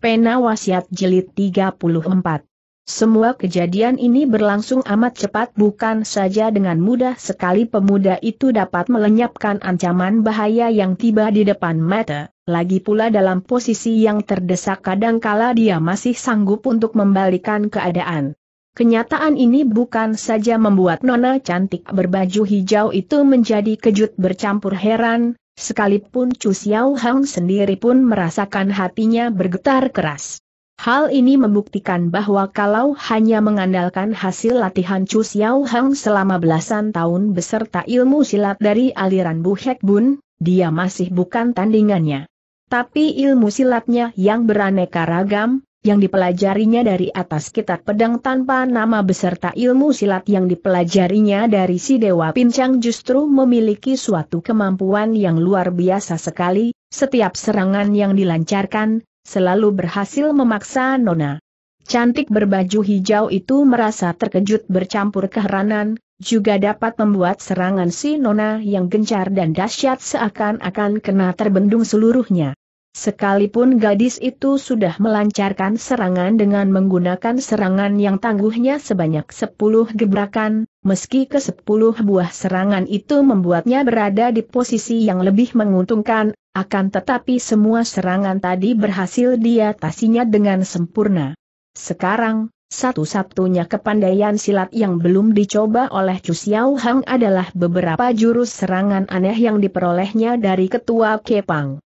Pena Wasiat Jilid 34 semua kejadian ini berlangsung amat cepat bukan saja dengan mudah sekali pemuda itu dapat melenyapkan ancaman bahaya yang tiba di depan mata, lagi pula dalam posisi yang terdesak kadangkala dia masih sanggup untuk membalikan keadaan. Kenyataan ini bukan saja membuat Nona cantik berbaju hijau itu menjadi kejut bercampur heran, Sekalipun Chu Xiao Hang sendiri pun merasakan hatinya bergetar keras. Hal ini membuktikan bahwa kalau hanya mengandalkan hasil latihan Chu Xiao Hang selama belasan tahun beserta ilmu silat dari aliran Bu Hek Bun, dia masih bukan tandingannya. Tapi ilmu silatnya yang beraneka ragam, yang dipelajarinya dari atas kitab pedang tanpa nama beserta ilmu silat yang dipelajarinya dari si Dewa Pincang justru memiliki suatu kemampuan yang luar biasa sekali, setiap serangan yang dilancarkan, selalu berhasil memaksa Nona. Cantik berbaju hijau itu merasa terkejut bercampur keheranan, juga dapat membuat serangan si Nona yang gencar dan dahsyat seakan-akan kena terbendung seluruhnya. Sekalipun gadis itu sudah melancarkan serangan dengan menggunakan serangan yang tangguhnya sebanyak 10 gebrakan, meski ke 10 buah serangan itu membuatnya berada di posisi yang lebih menguntungkan, akan tetapi semua serangan tadi berhasil diatasinya dengan sempurna. Sekarang, satu-satunya kepandaian silat yang belum dicoba oleh Chu Xiao Hang adalah beberapa jurus serangan aneh yang diperolehnya dari ketua Kepang.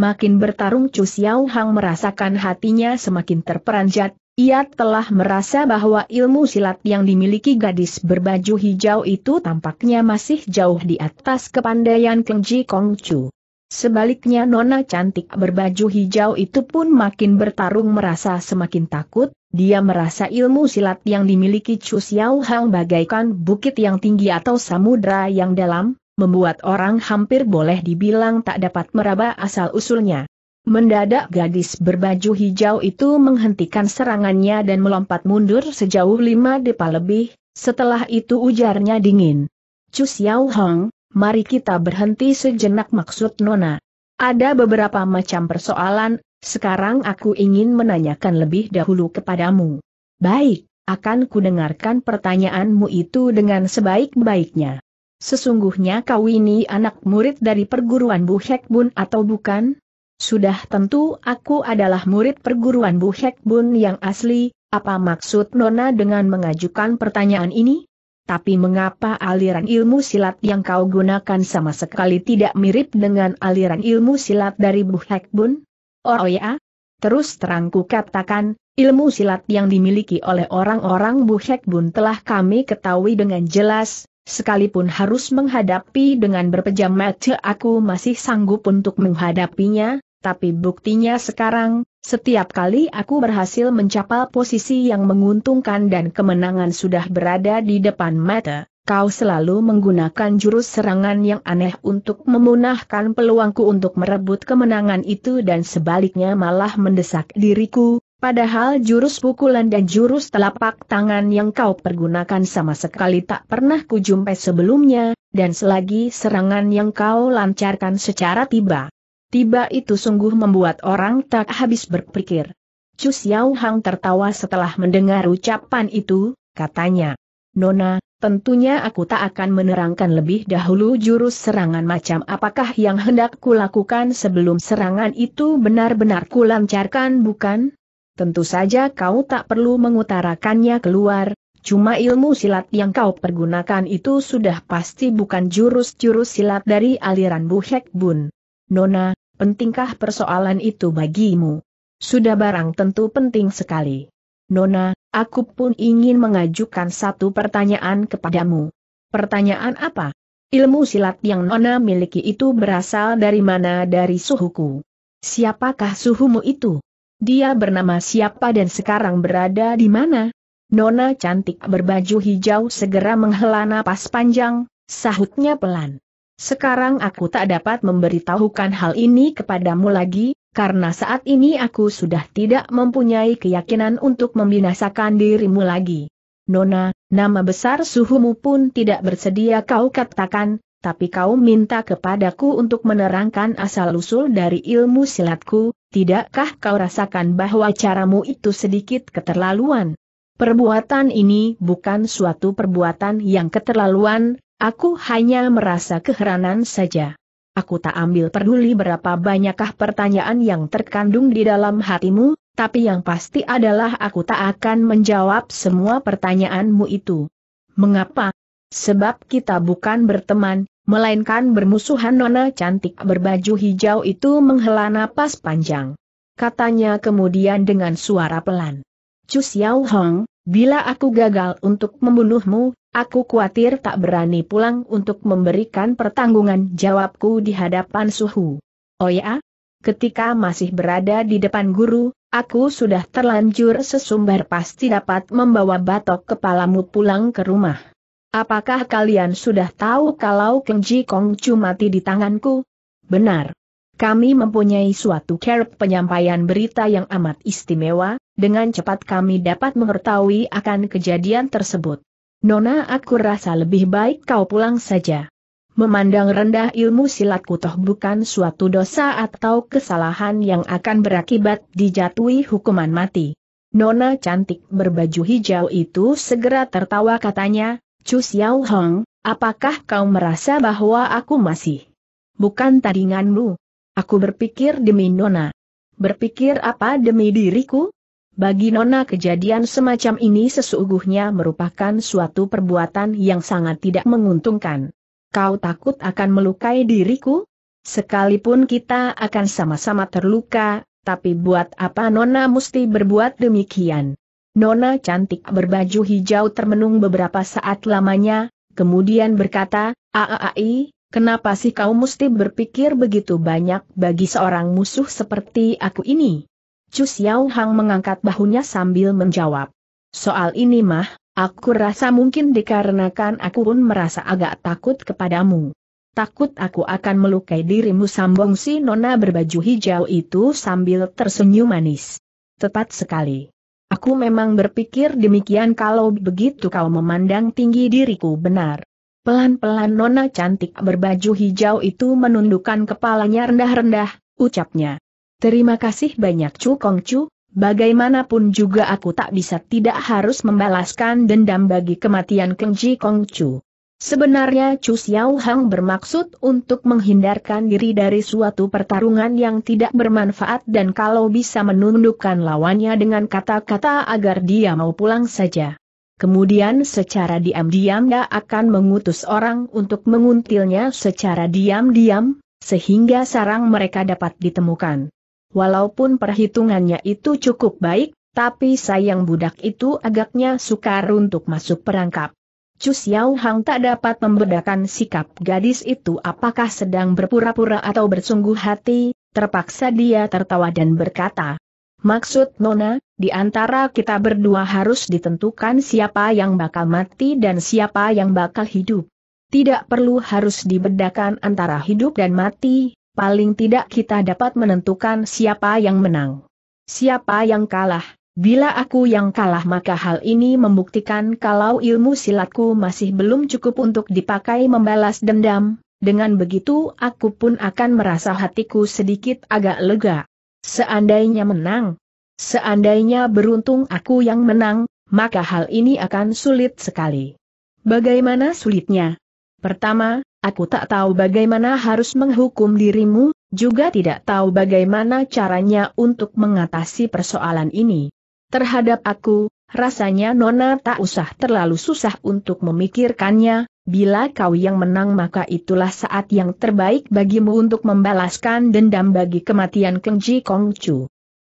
Makin bertarung Chu Xiao Hang merasakan hatinya semakin terperanjat, ia telah merasa bahwa ilmu silat yang dimiliki gadis berbaju hijau itu tampaknya masih jauh di atas kepandaian Keng Ji Kong Chu. Sebaliknya nona cantik berbaju hijau itu pun makin bertarung merasa semakin takut, dia merasa ilmu silat yang dimiliki Chu Xiao Hang bagaikan bukit yang tinggi atau samudra yang dalam, membuat orang hampir boleh dibilang tak dapat meraba asal-usulnya. Mendadak gadis berbaju hijau itu menghentikan serangannya dan melompat mundur sejauh lima depa lebih, setelah itu ujarnya dingin. Chu Xiao Hong, mari kita berhenti sejenak maksud Nona. Ada beberapa macam persoalan, sekarang aku ingin menanyakan lebih dahulu kepadamu. Baik, akan kudengarkan pertanyaanmu itu dengan sebaik-baiknya. Sesungguhnya kau ini anak murid dari perguruan Bu Hekbun atau bukan? Sudah tentu aku adalah murid perguruan Bu Hekbun yang asli, apa maksud Nona dengan mengajukan pertanyaan ini? Tapi mengapa aliran ilmu silat yang kau gunakan sama sekali tidak mirip dengan aliran ilmu silat dari Bu Hekbun? Oh ya? Terus terangku katakan, ilmu silat yang dimiliki oleh orang-orang Bu Hekbun telah kami ketahui dengan jelas, Sekalipun harus menghadapi dengan berpejam mata aku masih sanggup untuk menghadapinya, tapi buktinya sekarang, setiap kali aku berhasil mencapai posisi yang menguntungkan dan kemenangan sudah berada di depan mata, kau selalu menggunakan jurus serangan yang aneh untuk memunahkan peluangku untuk merebut kemenangan itu dan sebaliknya malah mendesak diriku, Padahal jurus pukulan dan jurus telapak tangan yang kau pergunakan sama sekali tak pernah kujumpai sebelumnya, dan selagi serangan yang kau lancarkan secara tiba. Tiba itu sungguh membuat orang tak habis berpikir. Chu Xiao Hang tertawa setelah mendengar ucapan itu, katanya. Nona, tentunya aku tak akan menerangkan lebih dahulu jurus serangan macam apakah yang hendak kulakukan sebelum serangan itu benar-benar kulancarkan bukan? tentu saja kau tak perlu mengutarakannya keluar, Cuma ilmu silat yang kau pergunakan itu sudah pasti bukan jurus-jurus silat dari aliran Buhek Bun. Nona, pentingkah persoalan itu bagimu? Sudah barang tentu penting sekali. Nona, aku pun ingin mengajukan satu pertanyaan kepadamu. Pertanyaan apa? Ilmu silat yang Nona miliki itu berasal dari mana dari suhuku? Siapakah suhumu itu? Dia bernama siapa dan sekarang berada di mana? Nona cantik berbaju hijau segera menghela napas panjang, sahutnya pelan. Sekarang aku tak dapat memberitahukan hal ini kepadamu lagi, karena saat ini aku sudah tidak mempunyai keyakinan untuk membinasakan dirimu lagi. Nona, nama besar suhumu pun tidak bersedia kau katakan, tapi kau minta kepadaku untuk menerangkan asal-usul dari ilmu silatku, tidakkah kau rasakan bahwa caramu itu sedikit keterlaluan? Perbuatan ini bukan suatu perbuatan yang keterlaluan, aku hanya merasa keheranan saja. Aku tak ambil peduli berapa banyakkah pertanyaan yang terkandung di dalam hatimu, tapi yang pasti adalah aku tak akan menjawab semua pertanyaanmu itu. Mengapa? Sebab kita bukan berteman, Melainkan bermusuhan nona cantik berbaju hijau itu menghela napas panjang. Katanya kemudian dengan suara pelan. Chu Xiao Hong, bila aku gagal untuk membunuhmu, aku khawatir tak berani pulang untuk memberikan pertanggungan jawabku di hadapan suhu. Oh ya? Ketika masih berada di depan guru, aku sudah terlanjur sesumbar pasti dapat membawa batok kepalamu pulang ke rumah. Apakah kalian sudah tahu kalau Keng Ji Kong Chu mati di tanganku? Benar. Kami mempunyai suatu kerap penyampaian berita yang amat istimewa, dengan cepat kami dapat mengetahui akan kejadian tersebut. Nona aku rasa lebih baik kau pulang saja. Memandang rendah ilmu silat Kutoh bukan suatu dosa atau kesalahan yang akan berakibat dijatuhi hukuman mati. Nona cantik berbaju hijau itu segera tertawa katanya, Chu Xiao Hong, apakah kau merasa bahwa aku masih bukan tandinganmu? Aku berpikir demi Nona. Berpikir apa demi diriku? Bagi Nona kejadian semacam ini sesungguhnya merupakan suatu perbuatan yang sangat tidak menguntungkan. Kau takut akan melukai diriku? Sekalipun kita akan sama-sama terluka, tapi buat apa Nona mesti berbuat demikian? Nona cantik berbaju hijau termenung beberapa saat lamanya, kemudian berkata, Aai, kenapa sih kau mesti berpikir begitu banyak bagi seorang musuh seperti aku ini? Chu Xiao Hang mengangkat bahunya sambil menjawab. Soal ini mah, aku rasa mungkin dikarenakan aku pun merasa agak takut kepadamu. Takut aku akan melukai dirimu sambung si nona berbaju hijau itu sambil tersenyum manis. Tepat sekali. Aku memang berpikir demikian kalau begitu kau memandang tinggi diriku benar. Pelan-pelan nona cantik berbaju hijau itu menundukkan kepalanya rendah-rendah, ucapnya. Terima kasih banyak Chu Kong Chu, bagaimanapun juga aku tak bisa tidak harus membalaskan dendam bagi kematian Kenji Kong Chu. Sebenarnya Chu Xiao Hang bermaksud untuk menghindarkan diri dari suatu pertarungan yang tidak bermanfaat dan kalau bisa menundukkan lawannya dengan kata-kata agar dia mau pulang saja. Kemudian secara diam-diam dia akan mengutus orang untuk menguntilnya secara diam-diam, sehingga sarang mereka dapat ditemukan. Walaupun perhitungannya itu cukup baik, tapi sayang budak itu agaknya sukar untuk masuk perangkap. Chu Xiao Hang tak dapat membedakan sikap gadis itu apakah sedang berpura-pura atau bersungguh hati, terpaksa dia tertawa dan berkata, Maksud Nona, di antara kita berdua harus ditentukan siapa yang bakal mati dan siapa yang bakal hidup. Tidak perlu harus dibedakan antara hidup dan mati, paling tidak kita dapat menentukan siapa yang menang. Siapa yang kalah. Bila aku yang kalah maka hal ini membuktikan kalau ilmu silatku masih belum cukup untuk dipakai membalas dendam, dengan begitu aku pun akan merasa hatiku sedikit agak lega. Seandainya menang, seandainya beruntung aku yang menang, maka hal ini akan sulit sekali. Bagaimana sulitnya? Pertama, aku tak tahu bagaimana harus menghukum dirimu, juga tidak tahu bagaimana caranya untuk mengatasi persoalan ini terhadap aku, rasanya Nona tak usah terlalu susah untuk memikirkannya, bila kau yang menang maka itulah saat yang terbaik bagimu untuk membalaskan dendam bagi kematian Keng Ji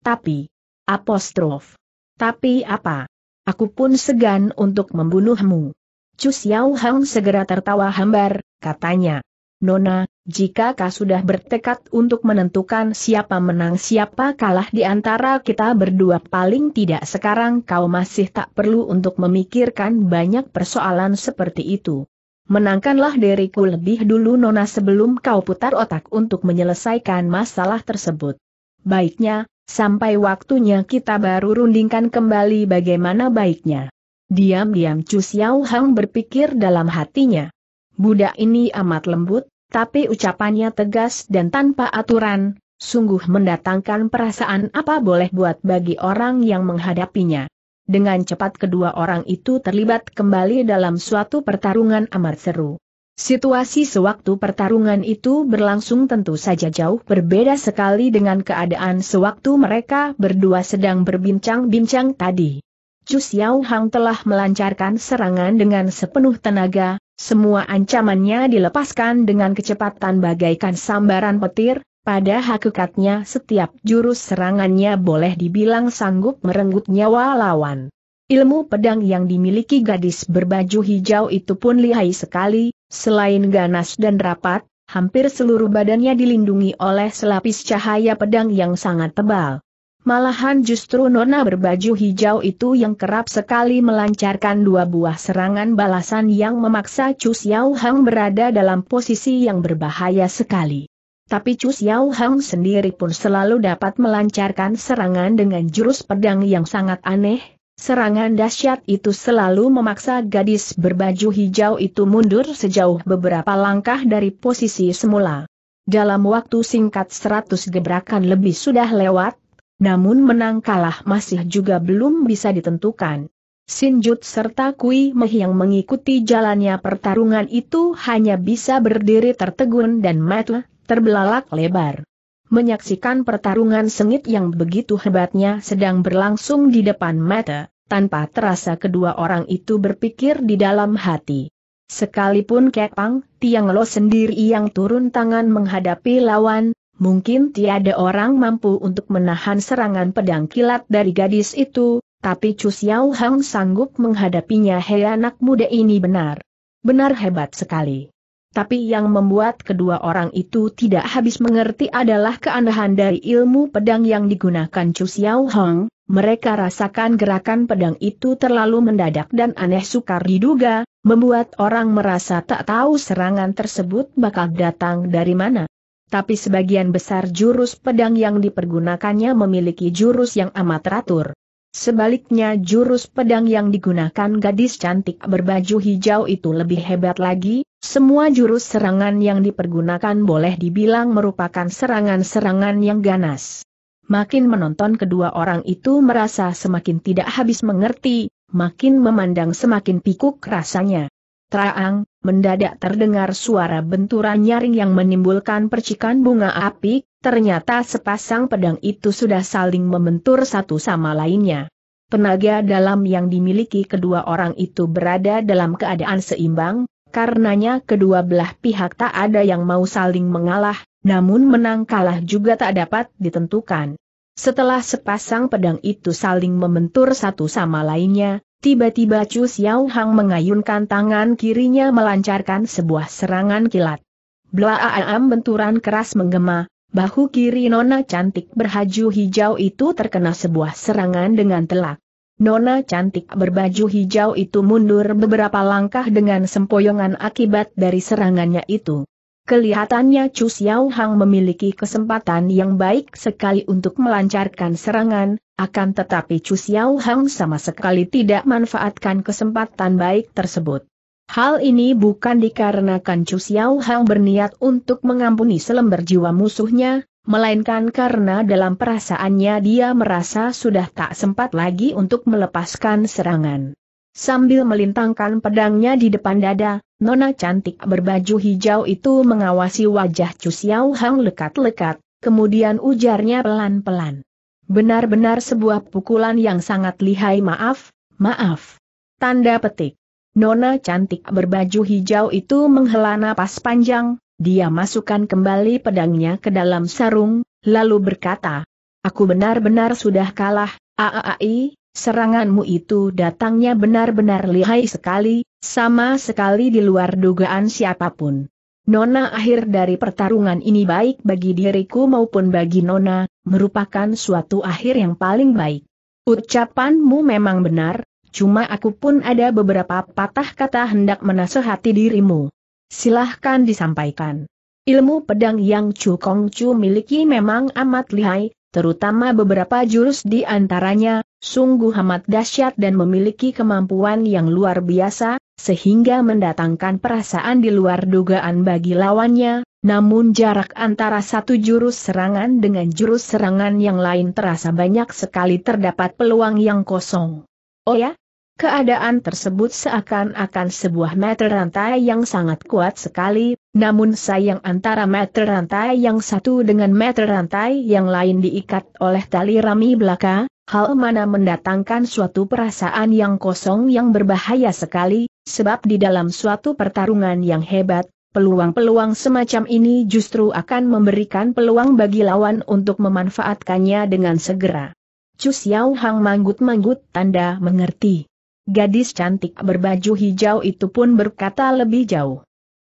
Tapi, apostrof. Tapi apa? Aku pun segan untuk membunuhmu. Chu Xiaohang Hang segera tertawa hambar, katanya. Nona, jika kau sudah bertekad untuk menentukan siapa menang siapa kalah di antara kita berdua paling tidak sekarang kau masih tak perlu untuk memikirkan banyak persoalan seperti itu. Menangkanlah diriku lebih dulu Nona sebelum kau putar otak untuk menyelesaikan masalah tersebut. Baiknya, sampai waktunya kita baru rundingkan kembali bagaimana baiknya. Diam-diam Cu Xiao Hang berpikir dalam hatinya. Budak ini amat lembut, tapi ucapannya tegas dan tanpa aturan, sungguh mendatangkan perasaan apa boleh buat bagi orang yang menghadapinya. Dengan cepat kedua orang itu terlibat kembali dalam suatu pertarungan amat seru. Situasi sewaktu pertarungan itu berlangsung tentu saja jauh berbeda sekali dengan keadaan sewaktu mereka berdua sedang berbincang-bincang tadi. Chu Xiaohang telah melancarkan serangan dengan sepenuh tenaga, semua ancamannya dilepaskan dengan kecepatan bagaikan sambaran petir, pada hakikatnya setiap jurus serangannya boleh dibilang sanggup merenggut nyawa lawan. Ilmu pedang yang dimiliki gadis berbaju hijau itu pun lihai sekali, selain ganas dan rapat, hampir seluruh badannya dilindungi oleh selapis cahaya pedang yang sangat tebal. Malahan justru nona berbaju hijau itu yang kerap sekali melancarkan dua buah serangan balasan yang memaksa Chu Xiao Hang berada dalam posisi yang berbahaya sekali. Tapi Chu Xiao Hang sendiri pun selalu dapat melancarkan serangan dengan jurus pedang yang sangat aneh. Serangan dahsyat itu selalu memaksa gadis berbaju hijau itu mundur sejauh beberapa langkah dari posisi semula. Dalam waktu singkat 100 gebrakan lebih sudah lewat, namun menang kalah masih juga belum bisa ditentukan. Sinjut serta Kui Meh yang mengikuti jalannya pertarungan itu hanya bisa berdiri tertegun dan mata terbelalak lebar. Menyaksikan pertarungan sengit yang begitu hebatnya sedang berlangsung di depan mata, tanpa terasa kedua orang itu berpikir di dalam hati. Sekalipun Kepang, Tiang Lo sendiri yang turun tangan menghadapi lawan, Mungkin tiada orang mampu untuk menahan serangan pedang kilat dari gadis itu, tapi Chu Xiao Hang sanggup menghadapinya hei anak muda ini benar. Benar hebat sekali. Tapi yang membuat kedua orang itu tidak habis mengerti adalah keanehan dari ilmu pedang yang digunakan Chu Xiao Hang, mereka rasakan gerakan pedang itu terlalu mendadak dan aneh sukar diduga, membuat orang merasa tak tahu serangan tersebut bakal datang dari mana tapi sebagian besar jurus pedang yang dipergunakannya memiliki jurus yang amat teratur. Sebaliknya jurus pedang yang digunakan gadis cantik berbaju hijau itu lebih hebat lagi, semua jurus serangan yang dipergunakan boleh dibilang merupakan serangan-serangan yang ganas. Makin menonton kedua orang itu merasa semakin tidak habis mengerti, makin memandang semakin pikuk rasanya. Traang, mendadak terdengar suara benturan nyaring yang menimbulkan percikan bunga api, ternyata sepasang pedang itu sudah saling membentur satu sama lainnya. Tenaga dalam yang dimiliki kedua orang itu berada dalam keadaan seimbang, karenanya kedua belah pihak tak ada yang mau saling mengalah, namun menang kalah juga tak dapat ditentukan. Setelah sepasang pedang itu saling membentur satu sama lainnya, Tiba-tiba Chu Xiao Hang mengayunkan tangan kirinya melancarkan sebuah serangan kilat. Blaaam benturan keras menggema, bahu kiri Nona cantik berhaju hijau itu terkena sebuah serangan dengan telak. Nona cantik berbaju hijau itu mundur beberapa langkah dengan sempoyongan akibat dari serangannya itu. Kelihatannya Chu Xiao Hang memiliki kesempatan yang baik sekali untuk melancarkan serangan, akan tetapi Chu Xiao Hang sama sekali tidak manfaatkan kesempatan baik tersebut. Hal ini bukan dikarenakan Chu Xiao Hang berniat untuk mengampuni selembar jiwa musuhnya, melainkan karena dalam perasaannya dia merasa sudah tak sempat lagi untuk melepaskan serangan. Sambil melintangkan pedangnya di depan dada, nona cantik berbaju hijau itu mengawasi wajah Chu Xiao Hang lekat-lekat, kemudian ujarnya pelan-pelan. Benar-benar sebuah pukulan yang sangat lihai maaf, maaf. Tanda petik. Nona cantik berbaju hijau itu menghela napas panjang, dia masukkan kembali pedangnya ke dalam sarung, lalu berkata, Aku benar-benar sudah kalah, aaai, seranganmu itu datangnya benar-benar lihai sekali, sama sekali di luar dugaan siapapun. Nona akhir dari pertarungan ini baik bagi diriku maupun bagi Nona, merupakan suatu akhir yang paling baik. Ucapanmu memang benar, cuma aku pun ada beberapa patah kata hendak menasehati dirimu. Silahkan disampaikan. Ilmu pedang yang Chu Kong Chu miliki memang amat lihai, terutama beberapa jurus di antaranya, sungguh amat dahsyat dan memiliki kemampuan yang luar biasa, sehingga mendatangkan perasaan di luar dugaan bagi lawannya, namun jarak antara satu jurus serangan dengan jurus serangan yang lain terasa banyak sekali terdapat peluang yang kosong. Oh ya, keadaan tersebut seakan-akan sebuah meter rantai yang sangat kuat sekali, namun sayang antara meter rantai yang satu dengan meter rantai yang lain diikat oleh tali rami belaka, hal mana mendatangkan suatu perasaan yang kosong yang berbahaya sekali, Sebab di dalam suatu pertarungan yang hebat, peluang-peluang semacam ini justru akan memberikan peluang bagi lawan untuk memanfaatkannya dengan segera. Chu Xiao Hang manggut-manggut tanda mengerti. Gadis cantik berbaju hijau itu pun berkata lebih jauh.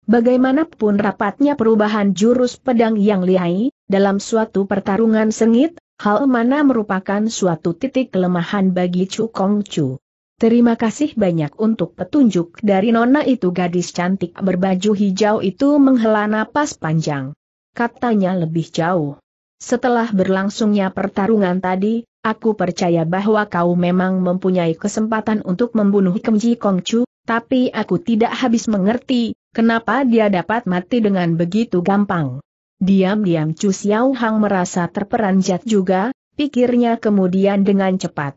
Bagaimanapun rapatnya perubahan jurus pedang yang lihai, dalam suatu pertarungan sengit, hal mana merupakan suatu titik kelemahan bagi Chu Kong Chu. Terima kasih banyak untuk petunjuk dari nona itu gadis cantik berbaju hijau itu menghela napas panjang. Katanya lebih jauh. Setelah berlangsungnya pertarungan tadi, aku percaya bahwa kau memang mempunyai kesempatan untuk membunuh Kemji Kongcu, tapi aku tidak habis mengerti, kenapa dia dapat mati dengan begitu gampang. Diam-diam Chu Xiaohang Hang merasa terperanjat juga, pikirnya kemudian dengan cepat.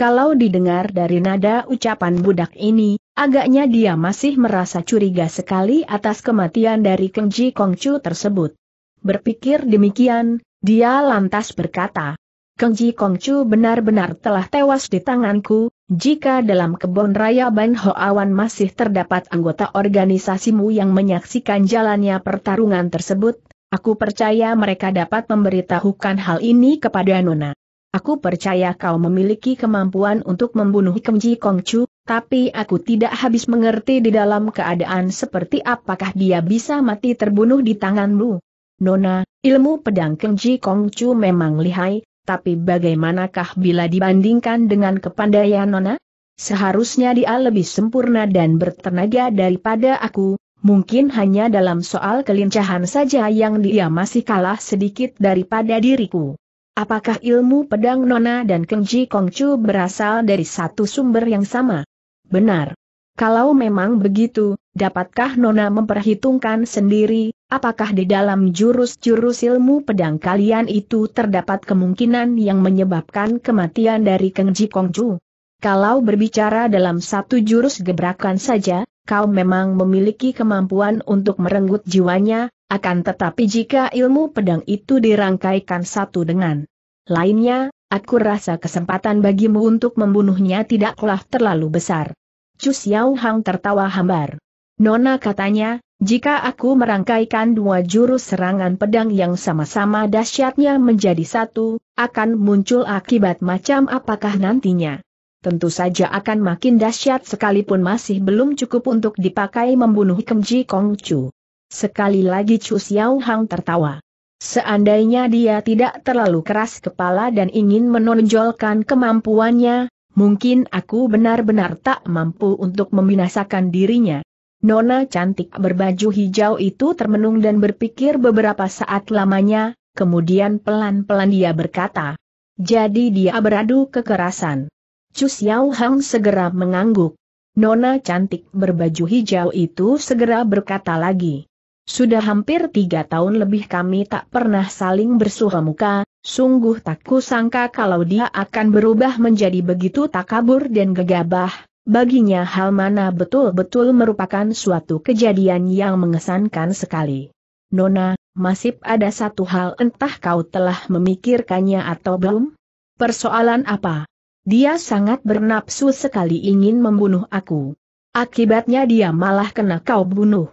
Kalau didengar dari nada ucapan budak ini, agaknya dia masih merasa curiga sekali atas kematian dari Kengji Kongcu tersebut. Berpikir demikian, dia lantas berkata, Kengji Kongcu benar-benar telah tewas di tanganku, jika dalam kebun raya Ban Hoawan masih terdapat anggota organisasimu yang menyaksikan jalannya pertarungan tersebut, aku percaya mereka dapat memberitahukan hal ini kepada Nona. Aku percaya kau memiliki kemampuan untuk membunuh Kemji Kongcu, tapi aku tidak habis mengerti di dalam keadaan seperti apakah dia bisa mati terbunuh di tanganmu. Nona, ilmu pedang Kemji Kongcu memang lihai, tapi bagaimanakah bila dibandingkan dengan kepandaian Nona? Seharusnya dia lebih sempurna dan bertenaga daripada aku, mungkin hanya dalam soal kelincahan saja yang dia masih kalah sedikit daripada diriku. Apakah ilmu pedang Nona dan Kenji Kongcu berasal dari satu sumber yang sama? Benar. Kalau memang begitu, dapatkah Nona memperhitungkan sendiri, apakah di dalam jurus-jurus ilmu pedang kalian itu terdapat kemungkinan yang menyebabkan kematian dari Kenji Kongcu? Kalau berbicara dalam satu jurus gebrakan saja, kau memang memiliki kemampuan untuk merenggut jiwanya, akan tetapi jika ilmu pedang itu dirangkaikan satu dengan lainnya, aku rasa kesempatan bagimu untuk membunuhnya tidaklah terlalu besar. Chu Xiao Hang tertawa hambar. Nona katanya, jika aku merangkaikan dua jurus serangan pedang yang sama-sama dahsyatnya menjadi satu, akan muncul akibat macam apakah nantinya. Tentu saja akan makin dahsyat sekalipun masih belum cukup untuk dipakai membunuh Kemji Kongcu. Sekali lagi Chu Xiao Hang tertawa. Seandainya dia tidak terlalu keras kepala dan ingin menonjolkan kemampuannya, mungkin aku benar-benar tak mampu untuk membinasakan dirinya. Nona cantik berbaju hijau itu termenung dan berpikir beberapa saat lamanya, kemudian pelan-pelan dia berkata. Jadi dia beradu kekerasan. Chu Xiao Hang segera mengangguk. Nona cantik berbaju hijau itu segera berkata lagi. Sudah hampir tiga tahun lebih kami tak pernah saling bersuha muka, sungguh tak kusangka kalau dia akan berubah menjadi begitu takabur dan gegabah. Baginya hal mana betul-betul merupakan suatu kejadian yang mengesankan sekali. Nona, masih ada satu hal entah kau telah memikirkannya atau belum? Persoalan apa? Dia sangat bernapsu sekali ingin membunuh aku. Akibatnya dia malah kena kau bunuh.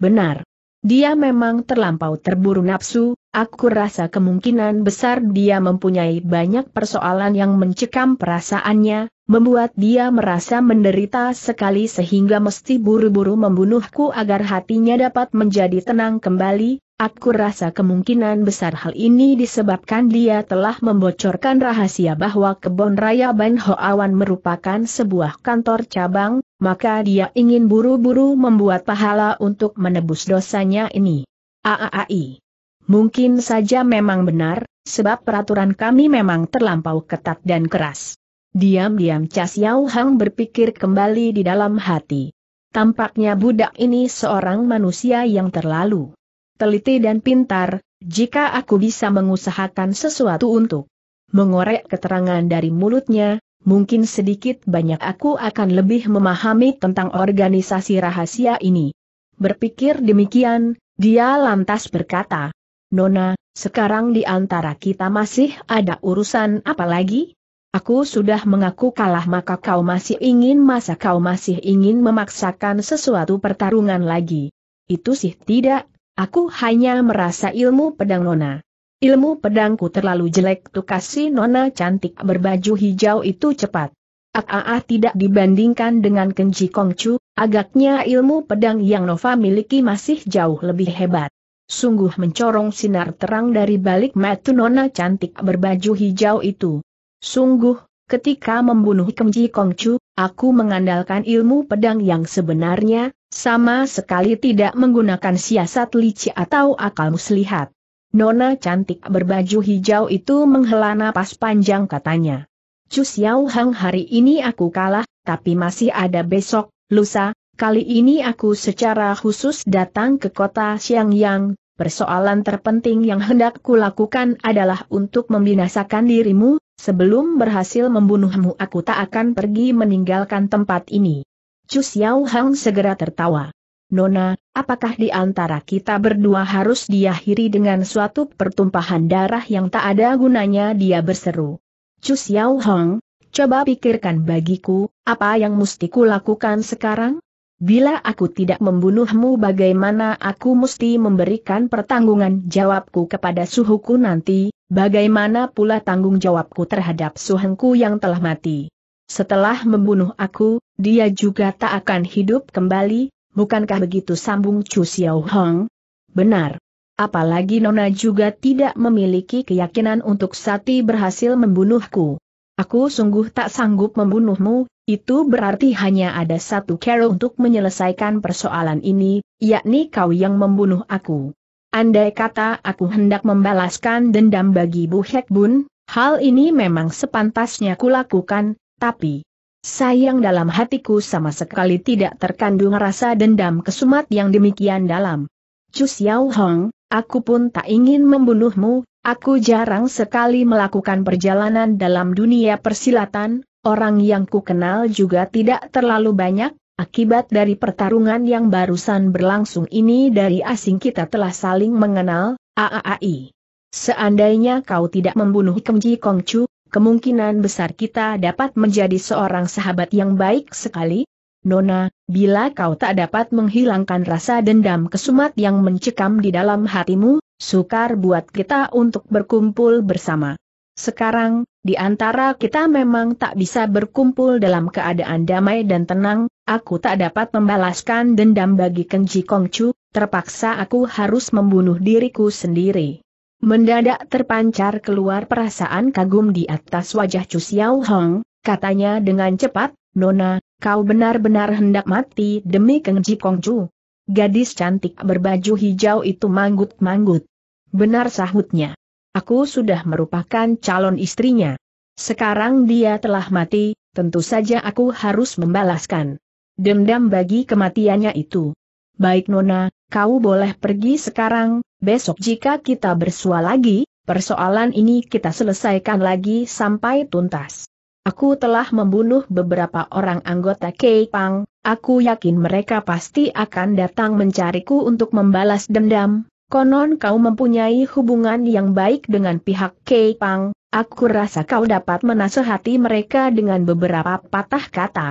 Benar, dia memang terlampau terburu nafsu, aku rasa kemungkinan besar dia mempunyai banyak persoalan yang mencekam perasaannya, membuat dia merasa menderita sekali sehingga mesti buru-buru membunuhku agar hatinya dapat menjadi tenang kembali, aku rasa kemungkinan besar hal ini disebabkan dia telah membocorkan rahasia bahwa Kebon Raya Ban Hoawan merupakan sebuah kantor cabang, maka dia ingin buru-buru membuat pahala untuk menebus dosanya ini. Aai. Mungkin saja memang benar, sebab peraturan kami memang terlampau ketat dan keras. Diam-diam Cha Hang berpikir kembali di dalam hati. Tampaknya budak ini seorang manusia yang terlalu teliti dan pintar, jika aku bisa mengusahakan sesuatu untuk mengorek keterangan dari mulutnya, mungkin sedikit banyak aku akan lebih memahami tentang organisasi rahasia ini. Berpikir demikian, dia lantas berkata, Nona, sekarang di antara kita masih ada urusan apa lagi? Aku sudah mengaku kalah maka kau masih ingin masa kau masih ingin memaksakan sesuatu pertarungan lagi. Itu sih tidak, aku hanya merasa ilmu pedang nona. Ilmu pedangku terlalu jelek kasih nona cantik berbaju hijau itu cepat. Aa ah, ah, ah, tidak dibandingkan dengan Kenji Kongcu, agaknya ilmu pedang yang Nova miliki masih jauh lebih hebat. Sungguh mencorong sinar terang dari balik mata nona cantik berbaju hijau itu. Sungguh, ketika membunuh Kenji Kongcu, aku mengandalkan ilmu pedang yang sebenarnya, sama sekali tidak menggunakan siasat licik atau akal muslihat. Nona cantik berbaju hijau itu menghela napas panjang katanya. Cu Xiao Hang hari ini aku kalah, tapi masih ada besok, lusa, kali ini aku secara khusus datang ke kota Xiangyang, persoalan terpenting yang hendak kulakukan adalah untuk membinasakan dirimu, sebelum berhasil membunuhmu aku tak akan pergi meninggalkan tempat ini. Cu Xiao Hang segera tertawa. Nona, apakah di antara kita berdua harus diakhiri dengan suatu pertumpahan darah yang tak ada gunanya dia berseru. Chu Xiao Hong, coba pikirkan bagiku, apa yang mesti lakukan sekarang? Bila aku tidak membunuhmu bagaimana aku mesti memberikan pertanggungan jawabku kepada suhuku nanti, bagaimana pula tanggung jawabku terhadap suhengku yang telah mati. Setelah membunuh aku, dia juga tak akan hidup kembali, bukankah begitu sambung Chu Xiao Hong? Benar. Apalagi Nona juga tidak memiliki keyakinan untuk Sati berhasil membunuhku. Aku sungguh tak sanggup membunuhmu, itu berarti hanya ada satu cara untuk menyelesaikan persoalan ini, yakni kau yang membunuh aku. Andai kata aku hendak membalaskan dendam bagi Bu Hek Bun, hal ini memang sepantasnya kulakukan, tapi... Sayang dalam hatiku sama sekali tidak terkandung rasa dendam kesumat yang demikian dalam. Chu Xiao Hong, aku pun tak ingin membunuhmu, aku jarang sekali melakukan perjalanan dalam dunia persilatan, orang yang ku kenal juga tidak terlalu banyak, Akibat dari pertarungan yang barusan berlangsung ini dari asing kita telah saling mengenal, AAAI. Seandainya kau tidak membunuh Kemji Kongcu, kemungkinan besar kita dapat menjadi seorang sahabat yang baik sekali. Nona, bila kau tak dapat menghilangkan rasa dendam kesumat yang mencekam di dalam hatimu, sukar buat kita untuk berkumpul bersama. Sekarang, di antara kita memang tak bisa berkumpul dalam keadaan damai dan tenang, aku tak dapat membalaskan dendam bagi Kenji Kongcu, terpaksa aku harus membunuh diriku sendiri. Mendadak terpancar keluar perasaan kagum di atas wajah Chu Xiao Hong, katanya dengan cepat, Nona, kau benar-benar hendak mati demi Keng Ji Kong Chu. Gadis cantik berbaju hijau itu manggut-manggut. Benar sahutnya. Aku sudah merupakan calon istrinya. Sekarang dia telah mati, tentu saja aku harus membalaskan. Dendam bagi kematiannya itu baik Nona, kau boleh pergi sekarang, besok jika kita bersua lagi, persoalan ini kita selesaikan lagi sampai tuntas. Aku telah membunuh beberapa orang anggota Keipang, aku yakin mereka pasti akan datang mencariku untuk membalas dendam. Konon kau mempunyai hubungan yang baik dengan pihak Keipang, aku rasa kau dapat menasehati mereka dengan beberapa patah kata.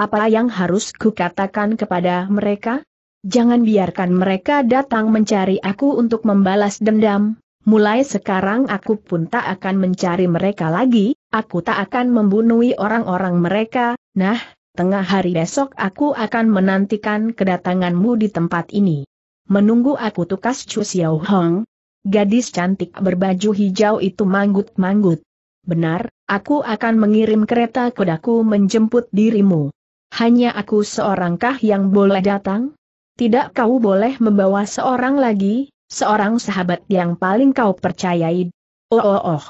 Apa yang harus kukatakan kepada mereka? Jangan biarkan mereka datang mencari aku untuk membalas dendam. Mulai sekarang aku pun tak akan mencari mereka lagi, aku tak akan membunuhi orang-orang mereka. Nah, tengah hari besok aku akan menantikan kedatanganmu di tempat ini. Menunggu aku tukas Chu Xiao Hong. Gadis cantik berbaju hijau itu manggut-manggut. Benar, aku akan mengirim kereta kudaku menjemput dirimu. Hanya aku seorangkah yang boleh datang? tidak kau boleh membawa seorang lagi, seorang sahabat yang paling kau percayai. Oh oh oh.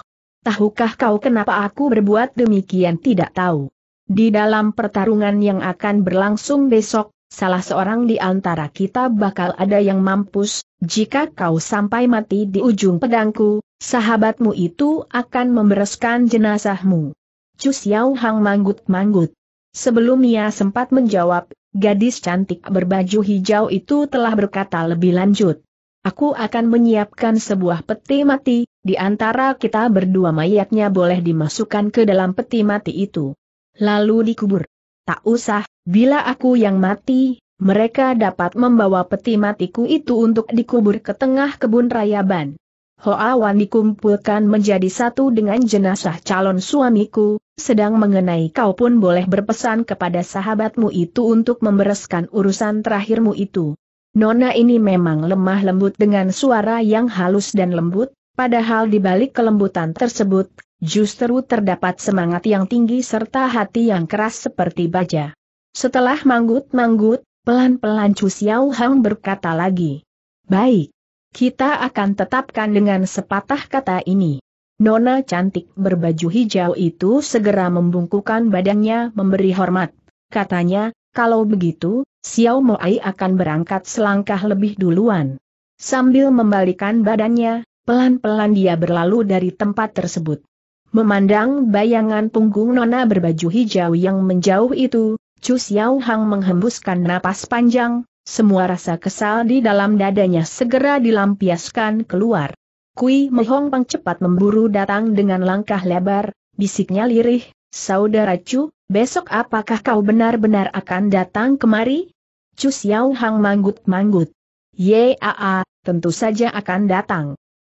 Tahukah kau kenapa aku berbuat demikian tidak tahu. Di dalam pertarungan yang akan berlangsung besok, salah seorang di antara kita bakal ada yang mampus, jika kau sampai mati di ujung pedangku, sahabatmu itu akan membereskan jenazahmu. Cus Hang manggut-manggut. Sebelum ia sempat menjawab, Gadis cantik berbaju hijau itu telah berkata lebih lanjut. Aku akan menyiapkan sebuah peti mati, di antara kita berdua mayatnya boleh dimasukkan ke dalam peti mati itu. Lalu dikubur. Tak usah, bila aku yang mati, mereka dapat membawa peti matiku itu untuk dikubur ke tengah kebun raya Ban. Hoa Wan dikumpulkan menjadi satu dengan jenazah calon suamiku, sedang mengenai kau pun boleh berpesan kepada sahabatmu itu untuk membereskan urusan terakhirmu itu. Nona ini memang lemah lembut dengan suara yang halus dan lembut, padahal di balik kelembutan tersebut, justru terdapat semangat yang tinggi serta hati yang keras seperti baja. Setelah manggut-manggut, pelan-pelan Cusiau Hang berkata lagi. Baik, kita akan tetapkan dengan sepatah kata ini. Nona cantik berbaju hijau itu segera membungkukkan badannya memberi hormat. Katanya, kalau begitu, Xiao Moai akan berangkat selangkah lebih duluan. Sambil membalikan badannya, pelan-pelan dia berlalu dari tempat tersebut. Memandang bayangan punggung Nona berbaju hijau yang menjauh itu, Chu Xiao Hang menghembuskan napas panjang, semua rasa kesal di dalam dadanya segera dilampiaskan keluar. Kui Mehong Pang cepat memburu datang dengan langkah lebar, bisiknya lirih, Saudara Chu, besok apakah kau benar-benar akan datang kemari? Chu Xiao Hang manggut-manggut. Yaa, tentu saja akan datang.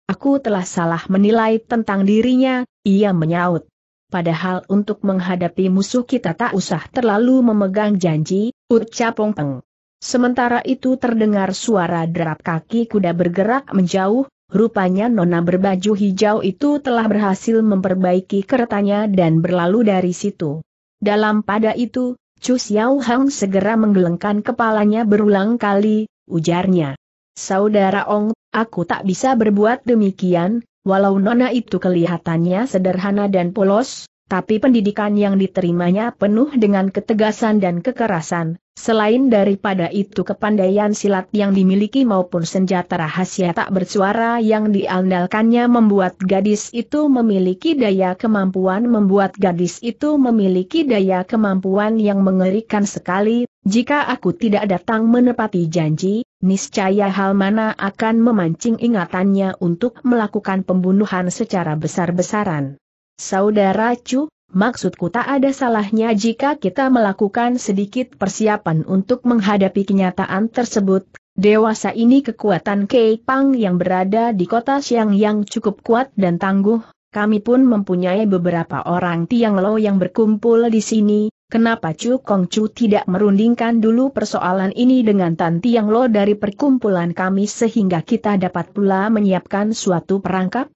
Aku telah salah menilai tentang dirinya, ia menyaut. Padahal untuk menghadapi musuh kita tak usah terlalu memegang janji, ucap Peng. Sementara itu terdengar suara derap kaki kuda bergerak menjauh, rupanya nona berbaju hijau itu telah berhasil memperbaiki keretanya dan berlalu dari situ. Dalam pada itu, Chu Xiao Hang segera menggelengkan kepalanya berulang kali, ujarnya. Saudara Ong, aku tak bisa berbuat demikian, walau nona itu kelihatannya sederhana dan polos, tapi pendidikan yang diterimanya penuh dengan ketegasan dan kekerasan, selain daripada itu kepandaian silat yang dimiliki maupun senjata rahasia tak bersuara yang diandalkannya membuat gadis itu memiliki daya kemampuan membuat gadis itu memiliki daya kemampuan yang mengerikan sekali, jika aku tidak datang menepati janji, niscaya hal mana akan memancing ingatannya untuk melakukan pembunuhan secara besar-besaran. Saudara Chu, maksudku tak ada salahnya jika kita melakukan sedikit persiapan untuk menghadapi kenyataan tersebut. Dewasa ini kekuatan Kei Pang yang berada di kota Siang yang cukup kuat dan tangguh, kami pun mempunyai beberapa orang Tiang Lo yang berkumpul di sini, Kenapa Chu Kong Chu tidak merundingkan dulu persoalan ini dengan Tan Tiang Lo dari perkumpulan kami sehingga kita dapat pula menyiapkan suatu perangkap?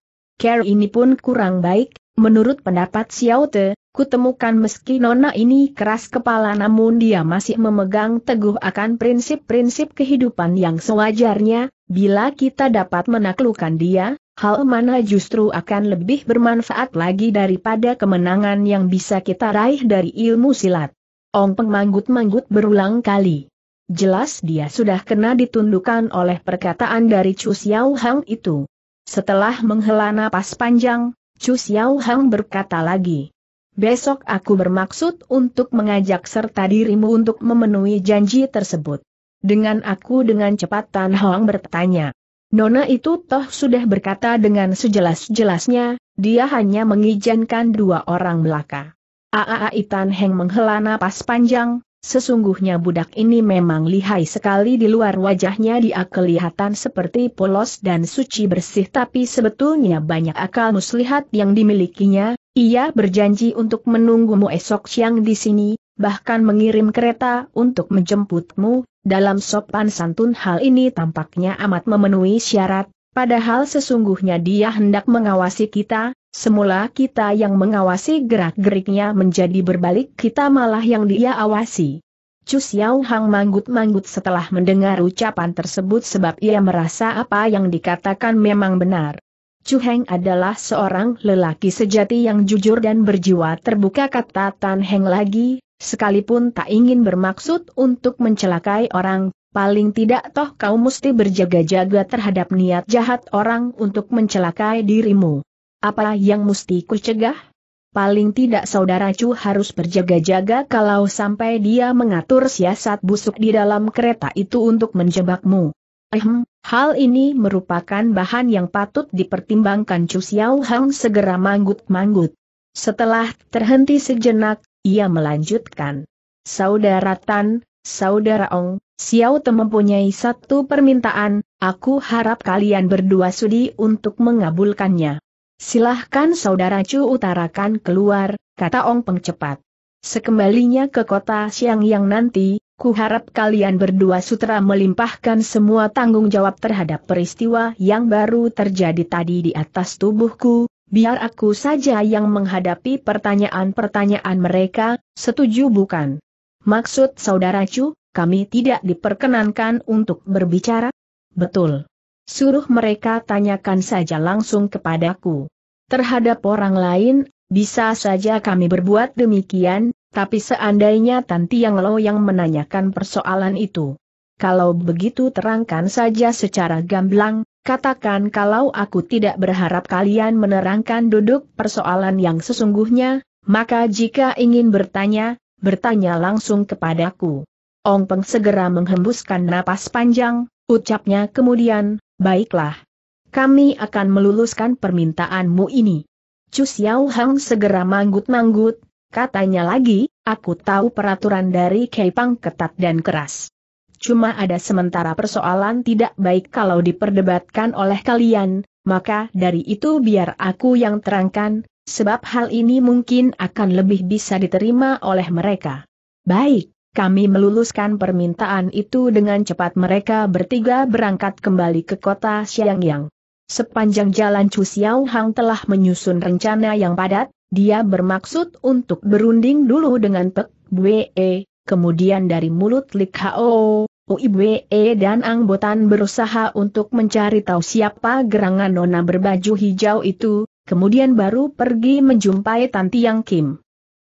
Care ini pun kurang baik, Menurut pendapat Xiao Te, kutemukan meski nona ini keras kepala namun dia masih memegang teguh akan prinsip-prinsip kehidupan yang sewajarnya, bila kita dapat menaklukkan dia, hal mana justru akan lebih bermanfaat lagi daripada kemenangan yang bisa kita raih dari ilmu silat. Ong Peng manggut-manggut berulang kali. Jelas dia sudah kena ditundukkan oleh perkataan dari Chu Xiao Hang itu. Setelah menghela napas panjang, Chu Xiao Hang berkata lagi. Besok aku bermaksud untuk mengajak serta dirimu untuk memenuhi janji tersebut. Dengan aku dengan cepat Tan Hong bertanya. Nona itu toh sudah berkata dengan sejelas-jelasnya, dia hanya mengizinkan dua orang belaka. Aa Tan Heng menghela napas panjang, Sesungguhnya budak ini memang lihai sekali di luar wajahnya dia kelihatan seperti polos dan suci bersih tapi sebetulnya banyak akal muslihat yang dimilikinya, ia berjanji untuk menunggumu esok siang di sini, bahkan mengirim kereta untuk menjemputmu, dalam sopan santun hal ini tampaknya amat memenuhi syarat, Padahal sesungguhnya dia hendak mengawasi kita, semula kita yang mengawasi gerak-geriknya menjadi berbalik kita malah yang dia awasi. Chu Xiao Hang manggut-manggut setelah mendengar ucapan tersebut sebab ia merasa apa yang dikatakan memang benar. Chu Heng adalah seorang lelaki sejati yang jujur dan berjiwa terbuka kata Tan Heng lagi, sekalipun tak ingin bermaksud untuk mencelakai orang, Paling tidak toh kau mesti berjaga-jaga terhadap niat jahat orang untuk mencelakai dirimu. Apa yang mesti ku cegah? Paling tidak saudara Chu harus berjaga-jaga kalau sampai dia mengatur siasat busuk di dalam kereta itu untuk menjebakmu. Ehem, hal ini merupakan bahan yang patut dipertimbangkan Chu Xiao Hang segera manggut-manggut. Setelah terhenti sejenak, ia melanjutkan. Saudara Tan, Saudara Ong, Xiao Te mempunyai satu permintaan, aku harap kalian berdua sudi untuk mengabulkannya. Silahkan saudara Chu utarakan keluar, kata Ong Peng cepat. Sekembalinya ke kota siang yang nanti, ku harap kalian berdua sutra melimpahkan semua tanggung jawab terhadap peristiwa yang baru terjadi tadi di atas tubuhku, biar aku saja yang menghadapi pertanyaan-pertanyaan mereka, setuju bukan? Maksud saudara Chu, kami tidak diperkenankan untuk berbicara? Betul. Suruh mereka tanyakan saja langsung kepadaku. Terhadap orang lain, bisa saja kami berbuat demikian, tapi seandainya Tanti Yang Lo yang menanyakan persoalan itu. Kalau begitu terangkan saja secara gamblang, katakan kalau aku tidak berharap kalian menerangkan duduk persoalan yang sesungguhnya, maka jika ingin bertanya, bertanya langsung kepadaku. Ong Peng segera menghembuskan napas panjang, ucapnya kemudian, baiklah. Kami akan meluluskan permintaanmu ini. Chu Xiao Hang segera manggut-manggut, katanya lagi, aku tahu peraturan dari Keipang ketat dan keras. Cuma ada sementara persoalan tidak baik kalau diperdebatkan oleh kalian, maka dari itu biar aku yang terangkan, sebab hal ini mungkin akan lebih bisa diterima oleh mereka. Baik, kami meluluskan permintaan itu dengan cepat mereka bertiga berangkat kembali ke kota Xiangyang. Sepanjang jalan Chu Xiao Hang telah menyusun rencana yang padat, dia bermaksud untuk berunding dulu dengan Pek Bwe, kemudian dari mulut Lik Hao, Uibwe dan Angbotan berusaha untuk mencari tahu siapa gerangan nona berbaju hijau itu, kemudian baru pergi menjumpai Tanti Yang Kim.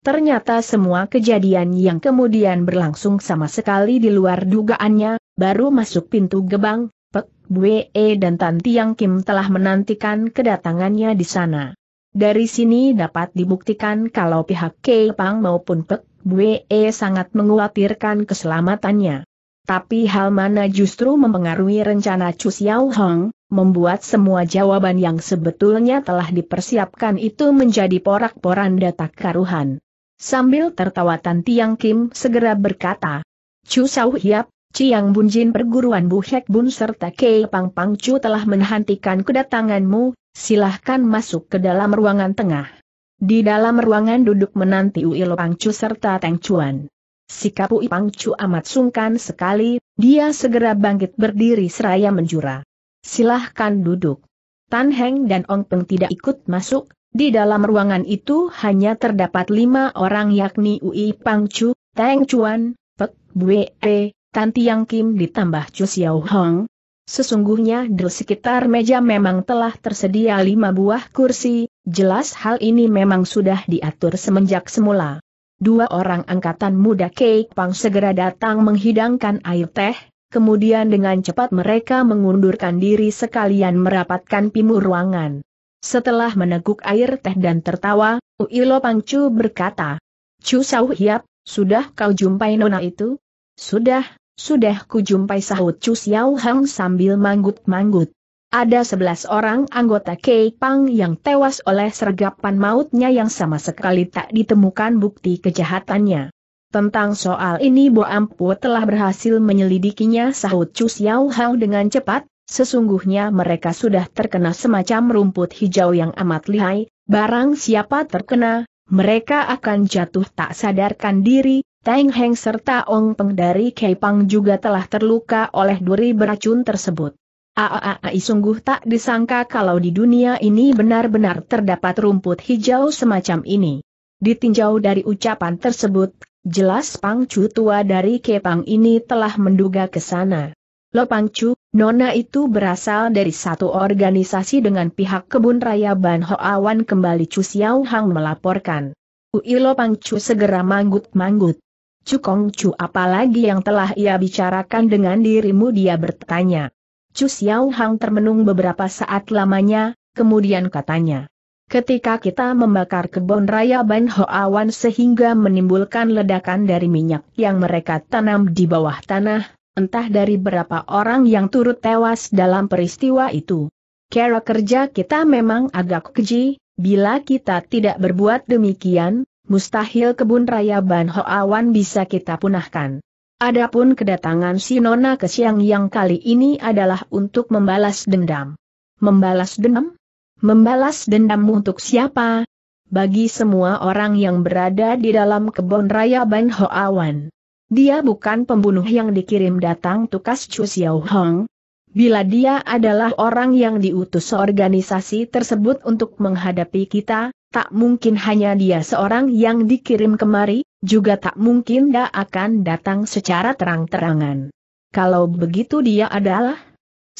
Ternyata semua kejadian yang kemudian berlangsung sama sekali di luar dugaannya, baru masuk pintu gebang, Pek Bwe dan Tan Tiang Kim telah menantikan kedatangannya di sana. Dari sini dapat dibuktikan kalau pihak Kei Pang maupun Pek Bwe sangat mengkhawatirkan keselamatannya. Tapi hal mana justru mempengaruhi rencana Chu Xiao Hong, membuat semua jawaban yang sebetulnya telah dipersiapkan itu menjadi porak-poranda tak karuhan. Sambil tertawa Tan Tiang Kim segera berkata, Chu Sau Hiap, Ciang Bunjin perguruan Bu Hek Bun serta Kei Pang Pang Chu telah menghentikan kedatanganmu, silahkan masuk ke dalam ruangan tengah. Di dalam ruangan duduk menanti Ui Pang Chu serta Teng Chuan. Sikap Ui Pang Chu amat sungkan sekali, dia segera bangkit berdiri seraya menjura. Silahkan duduk. Tan Heng dan Ong Peng tidak ikut masuk, di dalam ruangan itu hanya terdapat lima orang yakni Ui Pang Chu, Tang Chuan, Pek Bue E, Tan Tiang Kim ditambah Chu Xiao Hong. Sesungguhnya di sekitar meja memang telah tersedia lima buah kursi, jelas hal ini memang sudah diatur semenjak semula. Dua orang angkatan muda Kei Pang segera datang menghidangkan air teh, kemudian dengan cepat mereka mengundurkan diri sekalian merapatkan pimu ruangan. Setelah meneguk air teh dan tertawa, Uilo Pangcu berkata, Chu Sau Hiap, sudah kau jumpai nona itu? Sudah, sudah ku jumpai sahut Chu Xiao Hang sambil manggut-manggut. Ada sebelas orang anggota Kei Pang yang tewas oleh sergapan mautnya yang sama sekali tak ditemukan bukti kejahatannya. Tentang soal ini Bo Ampu telah berhasil menyelidikinya sahut Cus Yau Hau dengan cepat, sesungguhnya mereka sudah terkena semacam rumput hijau yang amat lihai, barang siapa terkena, mereka akan jatuh tak sadarkan diri, Teng Heng serta Ong Peng dari Pang juga telah terluka oleh duri beracun tersebut. Aaai sungguh tak disangka kalau di dunia ini benar-benar terdapat rumput hijau semacam ini. Ditinjau dari ucapan tersebut, Jelas Pangcu tua dari Kepang ini telah menduga ke sana. Lo Pangcu, nona itu berasal dari satu organisasi dengan pihak kebun raya Ban Hoawan kembali Chu Xiao Hang melaporkan. Ui Lo Pangcu segera manggut-manggut. Kong Chu apalagi yang telah ia bicarakan dengan dirimu dia bertanya. Chu Xiao Hang termenung beberapa saat lamanya, kemudian katanya. Ketika kita membakar kebun raya Ban Hoawan sehingga menimbulkan ledakan dari minyak yang mereka tanam di bawah tanah, entah dari berapa orang yang turut tewas dalam peristiwa itu. Kera kerja kita memang agak keji, bila kita tidak berbuat demikian, mustahil kebun raya Ban Hoawan bisa kita punahkan. Adapun kedatangan si Nona ke siang yang kali ini adalah untuk membalas dendam. Membalas dendam? Membalas dendammu untuk siapa? Bagi semua orang yang berada di dalam kebun raya Ban Hoawan. Dia bukan pembunuh yang dikirim datang tukas Chu Xiao Hong. Bila dia adalah orang yang diutus organisasi tersebut untuk menghadapi kita, tak mungkin hanya dia seorang yang dikirim kemari, juga tak mungkin dia akan datang secara terang-terangan. Kalau begitu dia adalah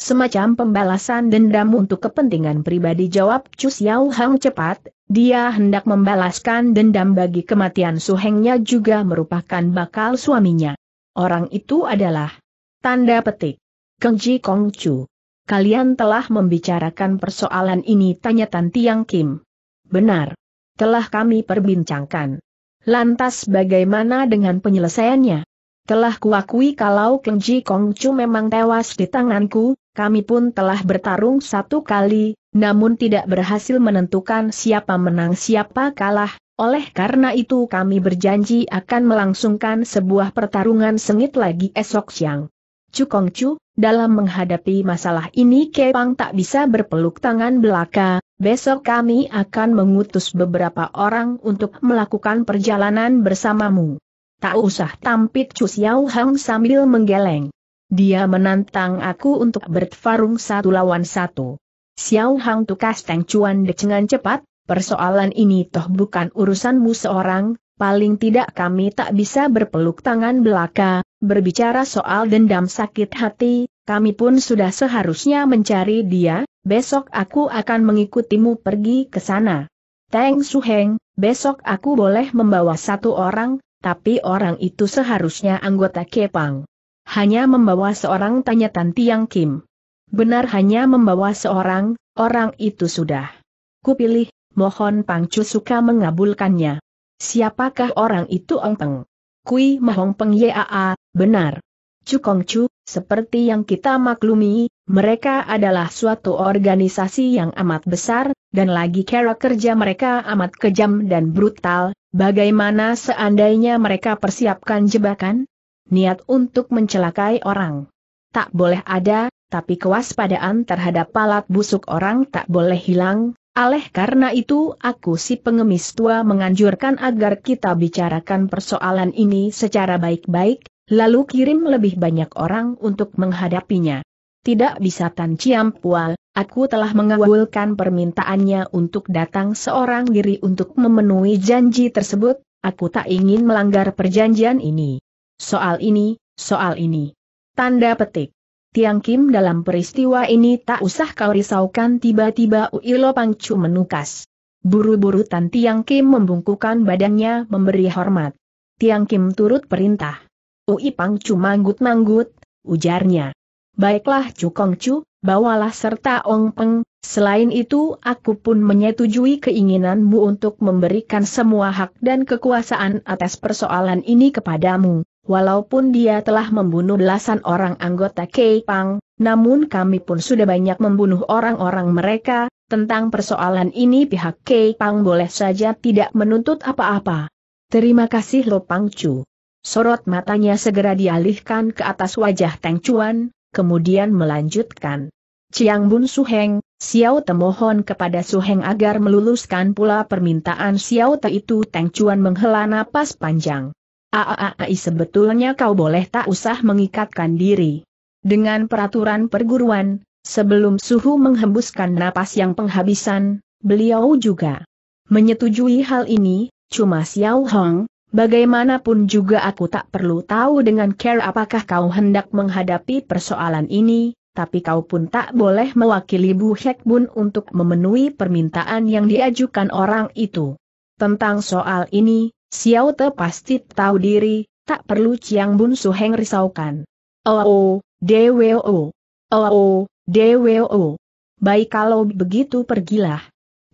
Semacam pembalasan dendam untuk kepentingan pribadi jawab Chu Xiao Hang cepat, dia hendak membalaskan dendam bagi kematian suhengnya juga merupakan bakal suaminya. Orang itu adalah tanda petik. Keng Ji Kong Chu. Kalian telah membicarakan persoalan ini tanya Tan Tiang Kim. Benar. Telah kami perbincangkan. Lantas bagaimana dengan penyelesaiannya? Telah kuakui kalau Keng Ji Kong Chu memang tewas di tanganku, kami pun telah bertarung satu kali, namun tidak berhasil menentukan siapa menang siapa kalah, oleh karena itu kami berjanji akan melangsungkan sebuah pertarungan sengit lagi esok siang. Kong Chu, dalam menghadapi masalah ini Kepang tak bisa berpeluk tangan belaka, besok kami akan mengutus beberapa orang untuk melakukan perjalanan bersamamu. Tak usah tampit Chu Xiao Hang sambil menggeleng. Dia menantang aku untuk bertarung satu lawan satu. Xiao Hang tukas Teng Chuan dengan cepat, persoalan ini toh bukan urusanmu seorang, paling tidak kami tak bisa berpeluk tangan belaka, berbicara soal dendam sakit hati, kami pun sudah seharusnya mencari dia, besok aku akan mengikutimu pergi ke sana. Teng Heng, besok aku boleh membawa satu orang, tapi orang itu seharusnya anggota Kepang. Hanya membawa seorang tanya Tan Tiang Kim. Benar hanya membawa seorang, orang itu sudah. Kupilih, mohon Pangcu suka mengabulkannya. Siapakah orang itu Ong Peng? Kui Mahong Peng Yaa, benar. Cukong Chu, seperti yang kita maklumi, mereka adalah suatu organisasi yang amat besar, dan lagi cara kerja mereka amat kejam dan brutal, bagaimana seandainya mereka persiapkan jebakan? Niat untuk mencelakai orang. Tak boleh ada, tapi kewaspadaan terhadap alat busuk orang tak boleh hilang, Aleh karena itu aku si pengemis tua menganjurkan agar kita bicarakan persoalan ini secara baik-baik, lalu kirim lebih banyak orang untuk menghadapinya. Tidak bisa Tan Ciam Pual, aku telah mengawalkan permintaannya untuk datang seorang diri untuk memenuhi janji tersebut, aku tak ingin melanggar perjanjian ini. Soal ini, soal ini. Tanda petik. Tiang Kim dalam peristiwa ini tak usah kau risaukan tiba-tiba Uilo Pangcu menukas. Buru-buru Tan Tiang Kim membungkukan badannya memberi hormat. Tiang Kim turut perintah. Ui Pangcu manggut-manggut, ujarnya. Baiklah Chu Kong Chu, bawalah serta Ong Peng, selain itu aku pun menyetujui keinginanmu untuk memberikan semua hak dan kekuasaan atas persoalan ini kepadamu. Walaupun dia telah membunuh belasan orang anggota Pang, namun kami pun sudah banyak membunuh orang-orang mereka, tentang persoalan ini pihak Pang boleh saja tidak menuntut apa-apa. Terima kasih Lo Chu. Sorot matanya segera dialihkan ke atas wajah Teng Chuan, kemudian melanjutkan. Chiang Bun Suheng, Xiao Te mohon kepada Suheng agar meluluskan pula permintaan Xiao Te itu Teng Chuan menghela napas panjang. Aaai sebetulnya kau boleh tak usah mengikatkan diri. Dengan peraturan perguruan, sebelum suhu menghembuskan napas yang penghabisan, beliau juga menyetujui hal ini, cuma Xiao Hong, Bagaimanapun juga aku tak perlu tahu dengan care apakah kau hendak menghadapi persoalan ini, tapi kau pun tak boleh mewakili Bu Hek Bun untuk memenuhi permintaan yang diajukan orang itu. Tentang soal ini, Xiao Te pasti tahu diri, tak perlu Chiang Bun Suheng risaukan. Oh, oh DWO. Oh, oh DWO. Oh. Baik kalau begitu pergilah.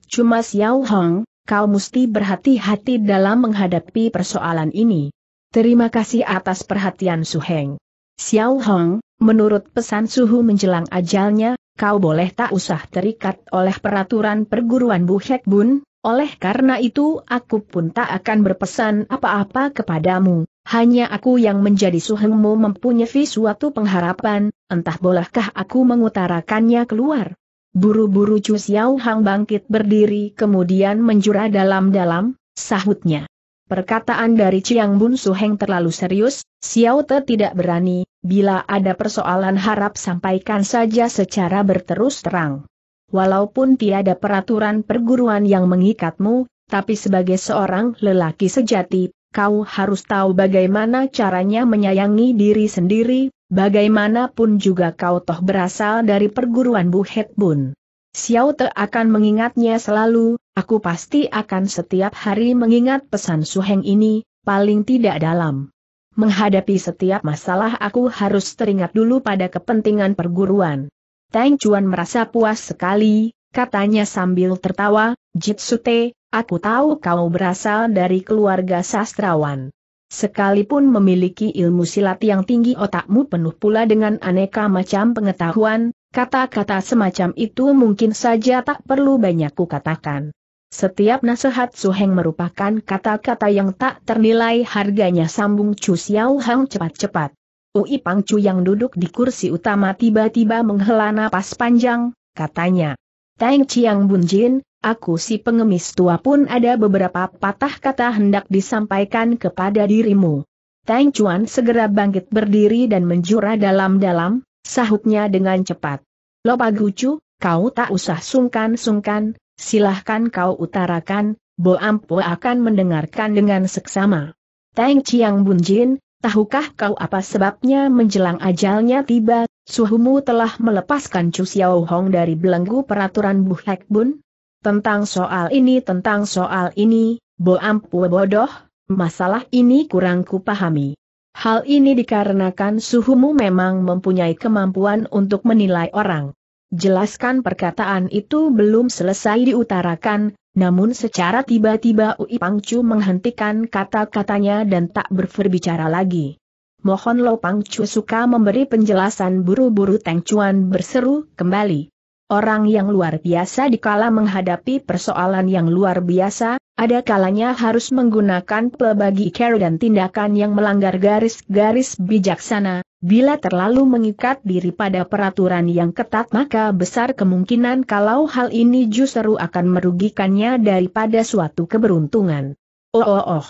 Cuma Xiao Hong, kau mesti berhati-hati dalam menghadapi persoalan ini. Terima kasih atas perhatian Su Heng. Xiao Hong, menurut pesan Suhu menjelang ajalnya, kau boleh tak usah terikat oleh peraturan perguruan Bu Hek Bun, oleh karena itu aku pun tak akan berpesan apa-apa kepadamu, hanya aku yang menjadi suhengmu mempunyai suatu pengharapan, entah bolehkah aku mengutarakannya keluar. Buru-buru Chu Xiao Hang bangkit berdiri kemudian menjura dalam-dalam, sahutnya. Perkataan dari Chiang Bun Su Heng terlalu serius, Xiao Te tidak berani, bila ada persoalan harap sampaikan saja secara berterus terang. Walaupun tiada peraturan perguruan yang mengikatmu, tapi sebagai seorang lelaki sejati, kau harus tahu bagaimana caranya menyayangi diri sendiri, Bagaimanapun juga kau toh berasal dari perguruan Bu Bun. Xiao Te akan mengingatnya selalu, aku pasti akan setiap hari mengingat pesan Suheng ini, paling tidak dalam. Menghadapi setiap masalah aku harus teringat dulu pada kepentingan perguruan. Tang Chuan merasa puas sekali, katanya sambil tertawa, Jitsute, aku tahu kau berasal dari keluarga sastrawan. Sekalipun memiliki ilmu silat yang tinggi otakmu penuh pula dengan aneka macam pengetahuan, kata-kata semacam itu mungkin saja tak perlu banyak kukatakan. Setiap nasihat Suheng merupakan kata-kata yang tak ternilai harganya sambung Chu Xiao Hang cepat-cepat. Ui Pang Chu yang duduk di kursi utama tiba-tiba menghela napas panjang, katanya. Tang Chiang Bun Jin aku si pengemis tua pun ada beberapa patah kata hendak disampaikan kepada dirimu. Tang Chuan segera bangkit berdiri dan menjura dalam-dalam, sahutnya dengan cepat. Lopa Gucu, kau tak usah sungkan-sungkan, silahkan kau utarakan, Bo Ampo akan mendengarkan dengan seksama. Tang Chiang Bunjin, tahukah kau apa sebabnya menjelang ajalnya tiba, suhumu telah melepaskan Chu Xiao Hong dari belenggu peraturan Bu Hek Bun? Tentang soal ini tentang soal ini, bo ampu bodoh, masalah ini kurang kupahami. Hal ini dikarenakan suhumu memang mempunyai kemampuan untuk menilai orang. Jelaskan perkataan itu belum selesai diutarakan, namun secara tiba-tiba Ui Pangcu menghentikan kata-katanya dan tak berbicara lagi. Mohon Lo Pangcu suka memberi penjelasan buru-buru Teng berseru kembali. Orang yang luar biasa dikala menghadapi persoalan yang luar biasa, ada kalanya harus menggunakan pelbagai care dan tindakan yang melanggar garis-garis bijaksana. Bila terlalu mengikat diri pada peraturan yang ketat maka besar kemungkinan kalau hal ini justru akan merugikannya daripada suatu keberuntungan. Oh oh oh.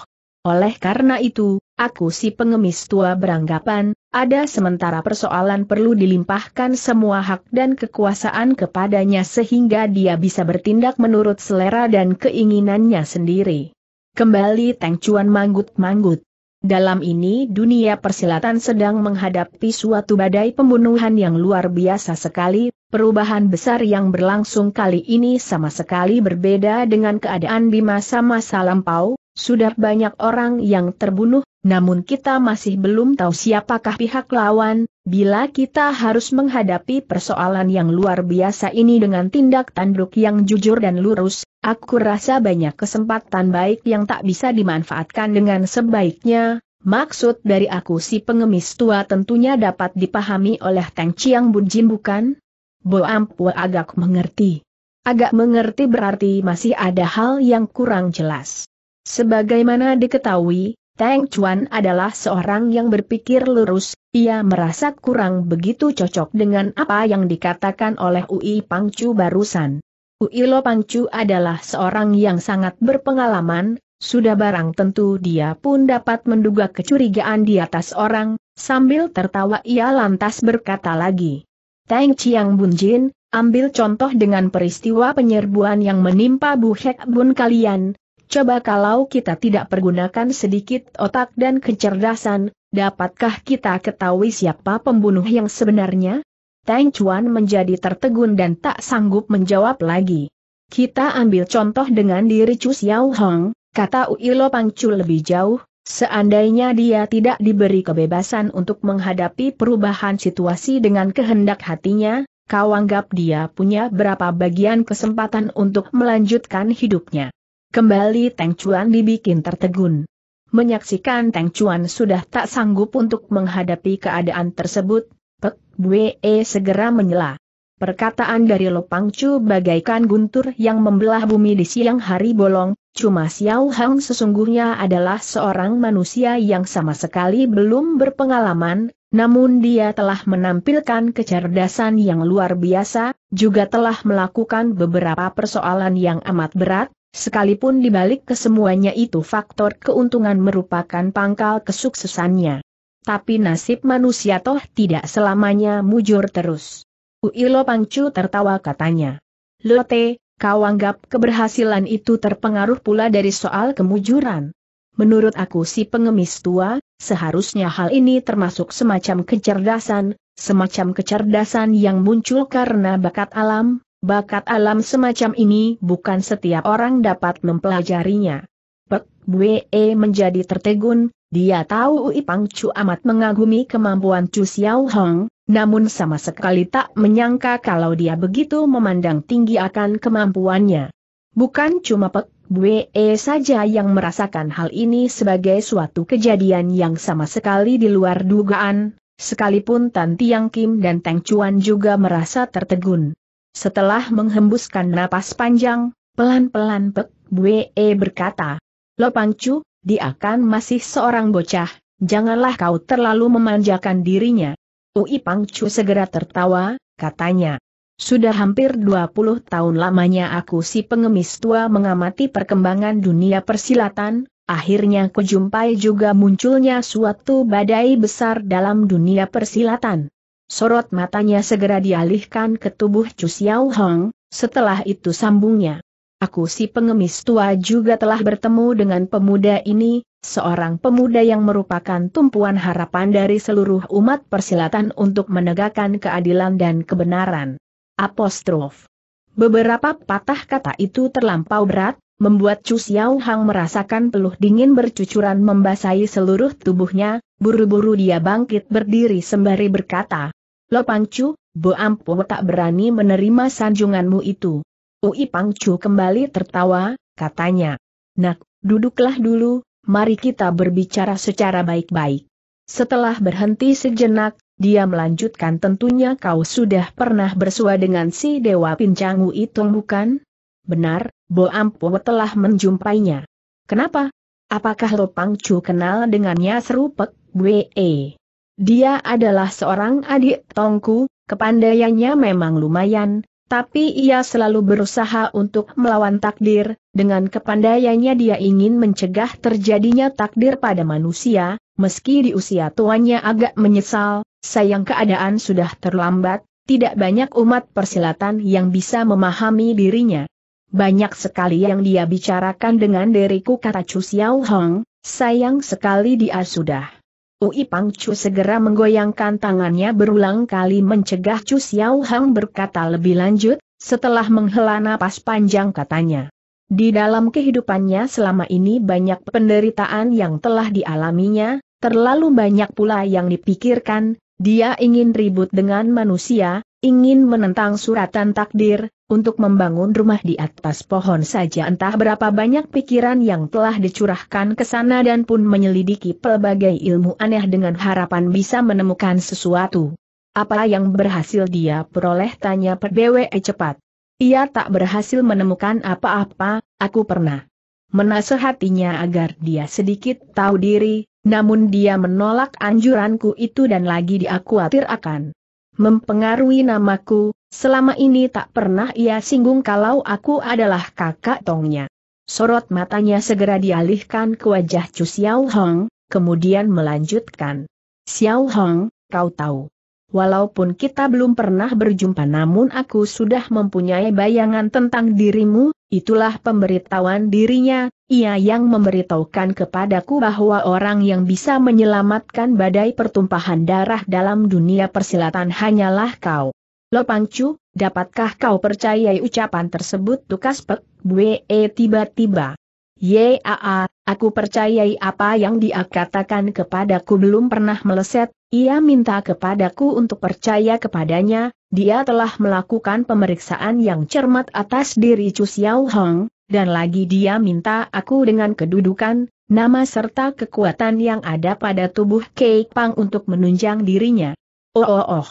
Oleh karena itu, aku si pengemis tua beranggapan, ada sementara persoalan perlu dilimpahkan semua hak dan kekuasaan kepadanya sehingga dia bisa bertindak menurut selera dan keinginannya sendiri. Kembali Teng Cuan manggut-manggut. Dalam ini dunia persilatan sedang menghadapi suatu badai pembunuhan yang luar biasa sekali, perubahan besar yang berlangsung kali ini sama sekali berbeda dengan keadaan di masa-masa lampau, sudah banyak orang yang terbunuh, namun kita masih belum tahu siapakah pihak lawan, bila kita harus menghadapi persoalan yang luar biasa ini dengan tindak tanduk yang jujur dan lurus, aku rasa banyak kesempatan baik yang tak bisa dimanfaatkan dengan sebaiknya, Maksud dari aku si pengemis tua tentunya dapat dipahami oleh Tang Chiang Bunjin bukan? Bo Ampua agak mengerti. Agak mengerti berarti masih ada hal yang kurang jelas. Sebagaimana diketahui, Tang Chuan adalah seorang yang berpikir lurus, ia merasa kurang begitu cocok dengan apa yang dikatakan oleh Ui Pangcu barusan. Ui Lo Pangcu adalah seorang yang sangat berpengalaman, sudah barang tentu dia pun dapat menduga kecurigaan di atas orang, sambil tertawa ia lantas berkata lagi. Tang Chiang Bunjin, ambil contoh dengan peristiwa penyerbuan yang menimpa Bu Hek Bun kalian, Coba kalau kita tidak pergunakan sedikit otak dan kecerdasan, dapatkah kita ketahui siapa pembunuh yang sebenarnya? Tang Chuan menjadi tertegun dan tak sanggup menjawab lagi. Kita ambil contoh dengan diri Chu Xiao Hong, kata Uilo Pangcu lebih jauh, seandainya dia tidak diberi kebebasan untuk menghadapi perubahan situasi dengan kehendak hatinya, kau anggap dia punya berapa bagian kesempatan untuk melanjutkan hidupnya. Kembali Teng Chuan dibikin tertegun. Menyaksikan Teng Chuan sudah tak sanggup untuk menghadapi keadaan tersebut, Pek Bwe e segera menyela. Perkataan dari Lopang Chu bagaikan guntur yang membelah bumi di siang hari bolong, cuma Xiao Hang sesungguhnya adalah seorang manusia yang sama sekali belum berpengalaman, namun dia telah menampilkan kecerdasan yang luar biasa, juga telah melakukan beberapa persoalan yang amat berat, Sekalipun dibalik kesemuanya itu faktor keuntungan merupakan pangkal kesuksesannya. Tapi nasib manusia toh tidak selamanya mujur terus. Uilo Pangcu tertawa katanya. Lote, kau anggap keberhasilan itu terpengaruh pula dari soal kemujuran. Menurut aku si pengemis tua, seharusnya hal ini termasuk semacam kecerdasan, semacam kecerdasan yang muncul karena bakat alam, Bakat alam semacam ini bukan setiap orang dapat mempelajarinya. Pek Bwe e menjadi tertegun, dia tahu Ui Chu amat mengagumi kemampuan Chu Xiao Hong, namun sama sekali tak menyangka kalau dia begitu memandang tinggi akan kemampuannya. Bukan cuma Pek Bwe e saja yang merasakan hal ini sebagai suatu kejadian yang sama sekali di luar dugaan, sekalipun Tan Tiang Kim dan Teng Chuan juga merasa tertegun. Setelah menghembuskan napas panjang, pelan-pelan Pek Bue e berkata, Lo Pangcu, dia akan masih seorang bocah, janganlah kau terlalu memanjakan dirinya. Ui Pangcu segera tertawa, katanya. Sudah hampir 20 tahun lamanya aku si pengemis tua mengamati perkembangan dunia persilatan, akhirnya kujumpai juga munculnya suatu badai besar dalam dunia persilatan. Sorot matanya segera dialihkan ke tubuh Chu Xiao Hong, setelah itu sambungnya. Aku si pengemis tua juga telah bertemu dengan pemuda ini, seorang pemuda yang merupakan tumpuan harapan dari seluruh umat persilatan untuk menegakkan keadilan dan kebenaran. Apostrof. Beberapa patah kata itu terlampau berat, membuat Chu Xiao Hang merasakan peluh dingin bercucuran membasahi seluruh tubuhnya, buru-buru dia bangkit berdiri sembari berkata, Lo Pangcu, Bo Ampu tak berani menerima sanjunganmu itu. Ui Pangcu kembali tertawa, katanya. Nak, duduklah dulu, mari kita berbicara secara baik-baik. Setelah berhenti sejenak, dia melanjutkan tentunya kau sudah pernah bersua dengan si Dewa Pincangu itu bukan? Benar, Bo Ampu telah menjumpainya. Kenapa? Apakah Lo Pangcu kenal dengannya serupek, Wee. Dia adalah seorang adik tongku, kepandaiannya memang lumayan, tapi ia selalu berusaha untuk melawan takdir, dengan kepandaiannya dia ingin mencegah terjadinya takdir pada manusia, meski di usia tuanya agak menyesal, sayang keadaan sudah terlambat, tidak banyak umat persilatan yang bisa memahami dirinya. Banyak sekali yang dia bicarakan dengan diriku kata Chu Xiao Hong, sayang sekali dia sudah Ui Pang Chu segera menggoyangkan tangannya berulang kali mencegah Chu Xiao Hang berkata lebih lanjut, setelah menghela napas panjang katanya. Di dalam kehidupannya selama ini banyak penderitaan yang telah dialaminya, terlalu banyak pula yang dipikirkan, dia ingin ribut dengan manusia, ingin menentang suratan takdir, untuk membangun rumah di atas pohon saja entah berapa banyak pikiran yang telah dicurahkan ke sana dan pun menyelidiki pelbagai ilmu aneh dengan harapan bisa menemukan sesuatu. Apa yang berhasil dia peroleh tanya PBWE cepat. Ia tak berhasil menemukan apa-apa, aku pernah menasehatinya agar dia sedikit tahu diri, namun dia menolak anjuranku itu dan lagi diakuatir akan mempengaruhi namaku, selama ini tak pernah ia singgung kalau aku adalah kakak tongnya. Sorot matanya segera dialihkan ke wajah Chu Xiao Hong, kemudian melanjutkan. Xiao Hong, kau tahu. Walaupun kita belum pernah berjumpa namun aku sudah mempunyai bayangan tentang dirimu, itulah pemberitahuan dirinya, ia yang memberitahukan kepadaku bahwa orang yang bisa menyelamatkan badai pertumpahan darah dalam dunia persilatan hanyalah kau. Lo Pangcu, dapatkah kau percayai ucapan tersebut tukas pek, bue tiba-tiba. Yaa, aku percayai apa yang dia katakan kepadaku belum pernah meleset, ia minta kepadaku untuk percaya kepadanya, dia telah melakukan pemeriksaan yang cermat atas diri Chu Xiao Hong, dan lagi dia minta aku dengan kedudukan, nama serta kekuatan yang ada pada tubuh Kei Pang untuk menunjang dirinya. Oh oh oh.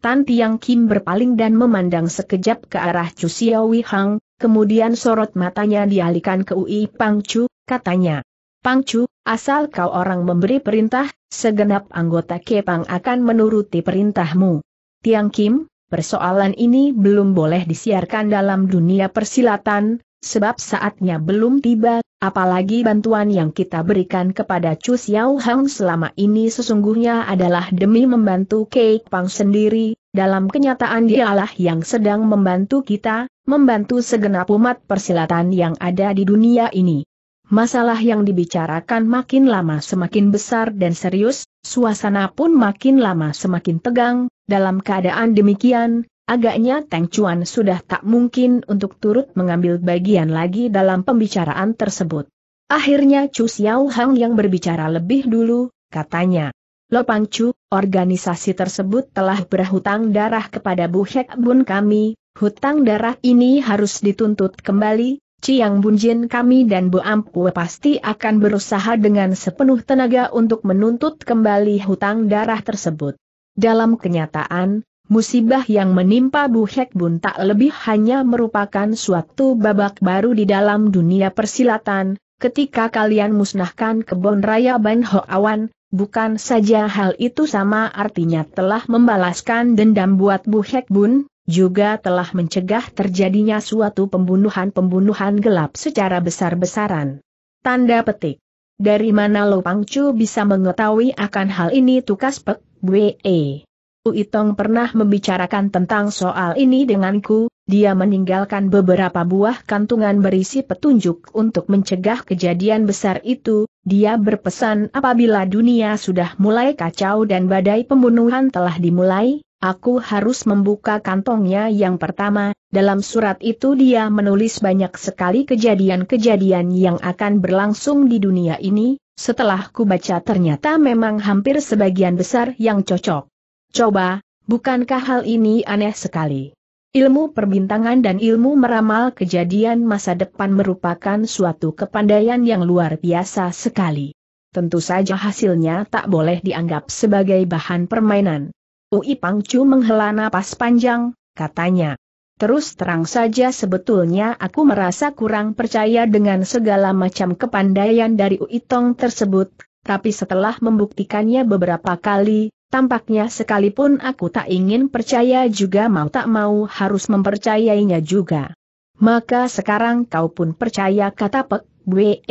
Tan Tiang Kim berpaling dan memandang sekejap ke arah Chu Xiao Hong, Kemudian sorot matanya dialihkan ke UI Pangcu, katanya. Pangcu, asal kau orang memberi perintah, segenap anggota Kepang akan menuruti perintahmu. Tiang Kim, persoalan ini belum boleh disiarkan dalam dunia persilatan, sebab saatnya belum tiba, apalagi bantuan yang kita berikan kepada Chu Xiao Hang selama ini sesungguhnya adalah demi membantu Kepang sendiri, dalam kenyataan dialah yang sedang membantu kita, membantu segenap umat persilatan yang ada di dunia ini. Masalah yang dibicarakan makin lama semakin besar dan serius, suasana pun makin lama semakin tegang, dalam keadaan demikian, agaknya Teng Chuan sudah tak mungkin untuk turut mengambil bagian lagi dalam pembicaraan tersebut. Akhirnya Chu Xiao Hang yang berbicara lebih dulu, katanya. Lo Pang Chu, organisasi tersebut telah berhutang darah kepada Bu Hek Bun kami, hutang darah ini harus dituntut kembali, Ciang Bunjin kami dan Bu Ampu pasti akan berusaha dengan sepenuh tenaga untuk menuntut kembali hutang darah tersebut. Dalam kenyataan, musibah yang menimpa Bu Hek Bun tak lebih hanya merupakan suatu babak baru di dalam dunia persilatan, ketika kalian musnahkan kebun raya Ban Ho Awan, bukan saja hal itu sama artinya telah membalaskan dendam buat Bu Hek Bun, juga telah mencegah terjadinya suatu pembunuhan-pembunuhan gelap secara besar-besaran. Tanda petik. Dari mana Lo Pangcu bisa mengetahui akan hal ini tukas pek, B.E. Uitong pernah membicarakan tentang soal ini denganku, dia meninggalkan beberapa buah kantungan berisi petunjuk untuk mencegah kejadian besar itu, dia berpesan apabila dunia sudah mulai kacau dan badai pembunuhan telah dimulai, Aku harus membuka kantongnya yang pertama, dalam surat itu dia menulis banyak sekali kejadian-kejadian yang akan berlangsung di dunia ini, setelah ku baca ternyata memang hampir sebagian besar yang cocok. Coba, bukankah hal ini aneh sekali? Ilmu perbintangan dan ilmu meramal kejadian masa depan merupakan suatu kepandaian yang luar biasa sekali. Tentu saja hasilnya tak boleh dianggap sebagai bahan permainan. Ui Pangcu menghela napas panjang, katanya. Terus terang saja sebetulnya aku merasa kurang percaya dengan segala macam kepandaian dari Ui Tong tersebut, tapi setelah membuktikannya beberapa kali, tampaknya sekalipun aku tak ingin percaya juga mau tak mau harus mempercayainya juga. Maka sekarang kau pun percaya kata Pek Bwe.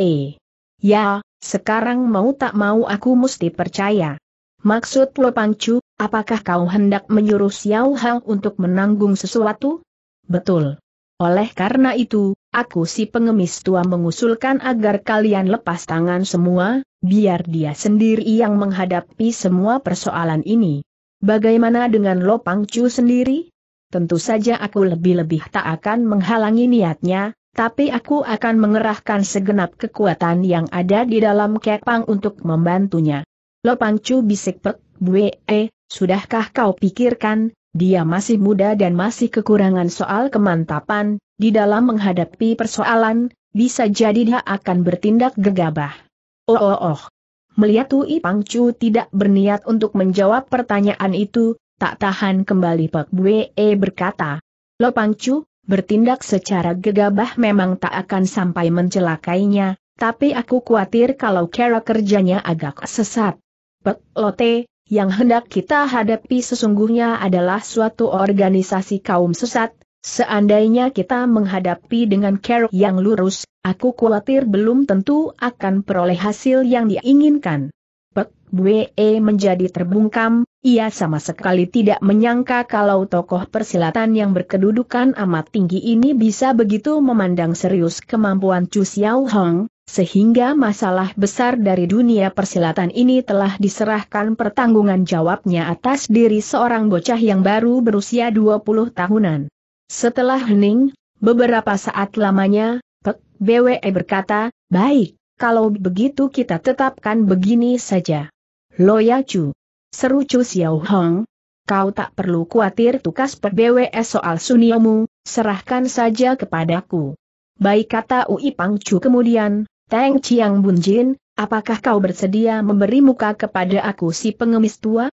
Ya, sekarang mau tak mau aku mesti percaya. Maksud Lo Pangcu, Apakah kau hendak menyuruh Xiao Hang untuk menanggung sesuatu? Betul. Oleh karena itu, aku si pengemis tua mengusulkan agar kalian lepas tangan semua, biar dia sendiri yang menghadapi semua persoalan ini. Bagaimana dengan Lopang Chu sendiri? Tentu saja aku lebih-lebih tak akan menghalangi niatnya, tapi aku akan mengerahkan segenap kekuatan yang ada di dalam kepang untuk membantunya. Lopang Chu bisik pek, Bue, eh, sudahkah kau pikirkan, dia masih muda dan masih kekurangan soal kemantapan, di dalam menghadapi persoalan, bisa jadi dia akan bertindak gegabah. Oh oh oh. Melihat Ui Pangcu tidak berniat untuk menjawab pertanyaan itu, tak tahan kembali Pek Bue eh, berkata. Lo Pangcu, bertindak secara gegabah memang tak akan sampai mencelakainya, tapi aku khawatir kalau cara kerjanya agak sesat. Pek Lote, yang hendak kita hadapi sesungguhnya adalah suatu organisasi kaum sesat, seandainya kita menghadapi dengan care yang lurus, aku khawatir belum tentu akan peroleh hasil yang diinginkan. Pek Bwe menjadi terbungkam, ia sama sekali tidak menyangka kalau tokoh persilatan yang berkedudukan amat tinggi ini bisa begitu memandang serius kemampuan Chu Xiao sehingga masalah besar dari dunia persilatan ini telah diserahkan pertanggungan jawabnya atas diri seorang bocah yang baru berusia 20 tahunan. Setelah hening, beberapa saat lamanya, Pek BWE berkata, baik, kalau begitu kita tetapkan begini saja. Loya Chu. Seru Chu Xiao Hong. Kau tak perlu khawatir tukas Pek BWE soal suniomu, serahkan saja kepadaku. Baik kata Ui Pang Chu kemudian, Tang Chiang Bunjin, apakah kau bersedia memberi muka kepada aku si pengemis tua?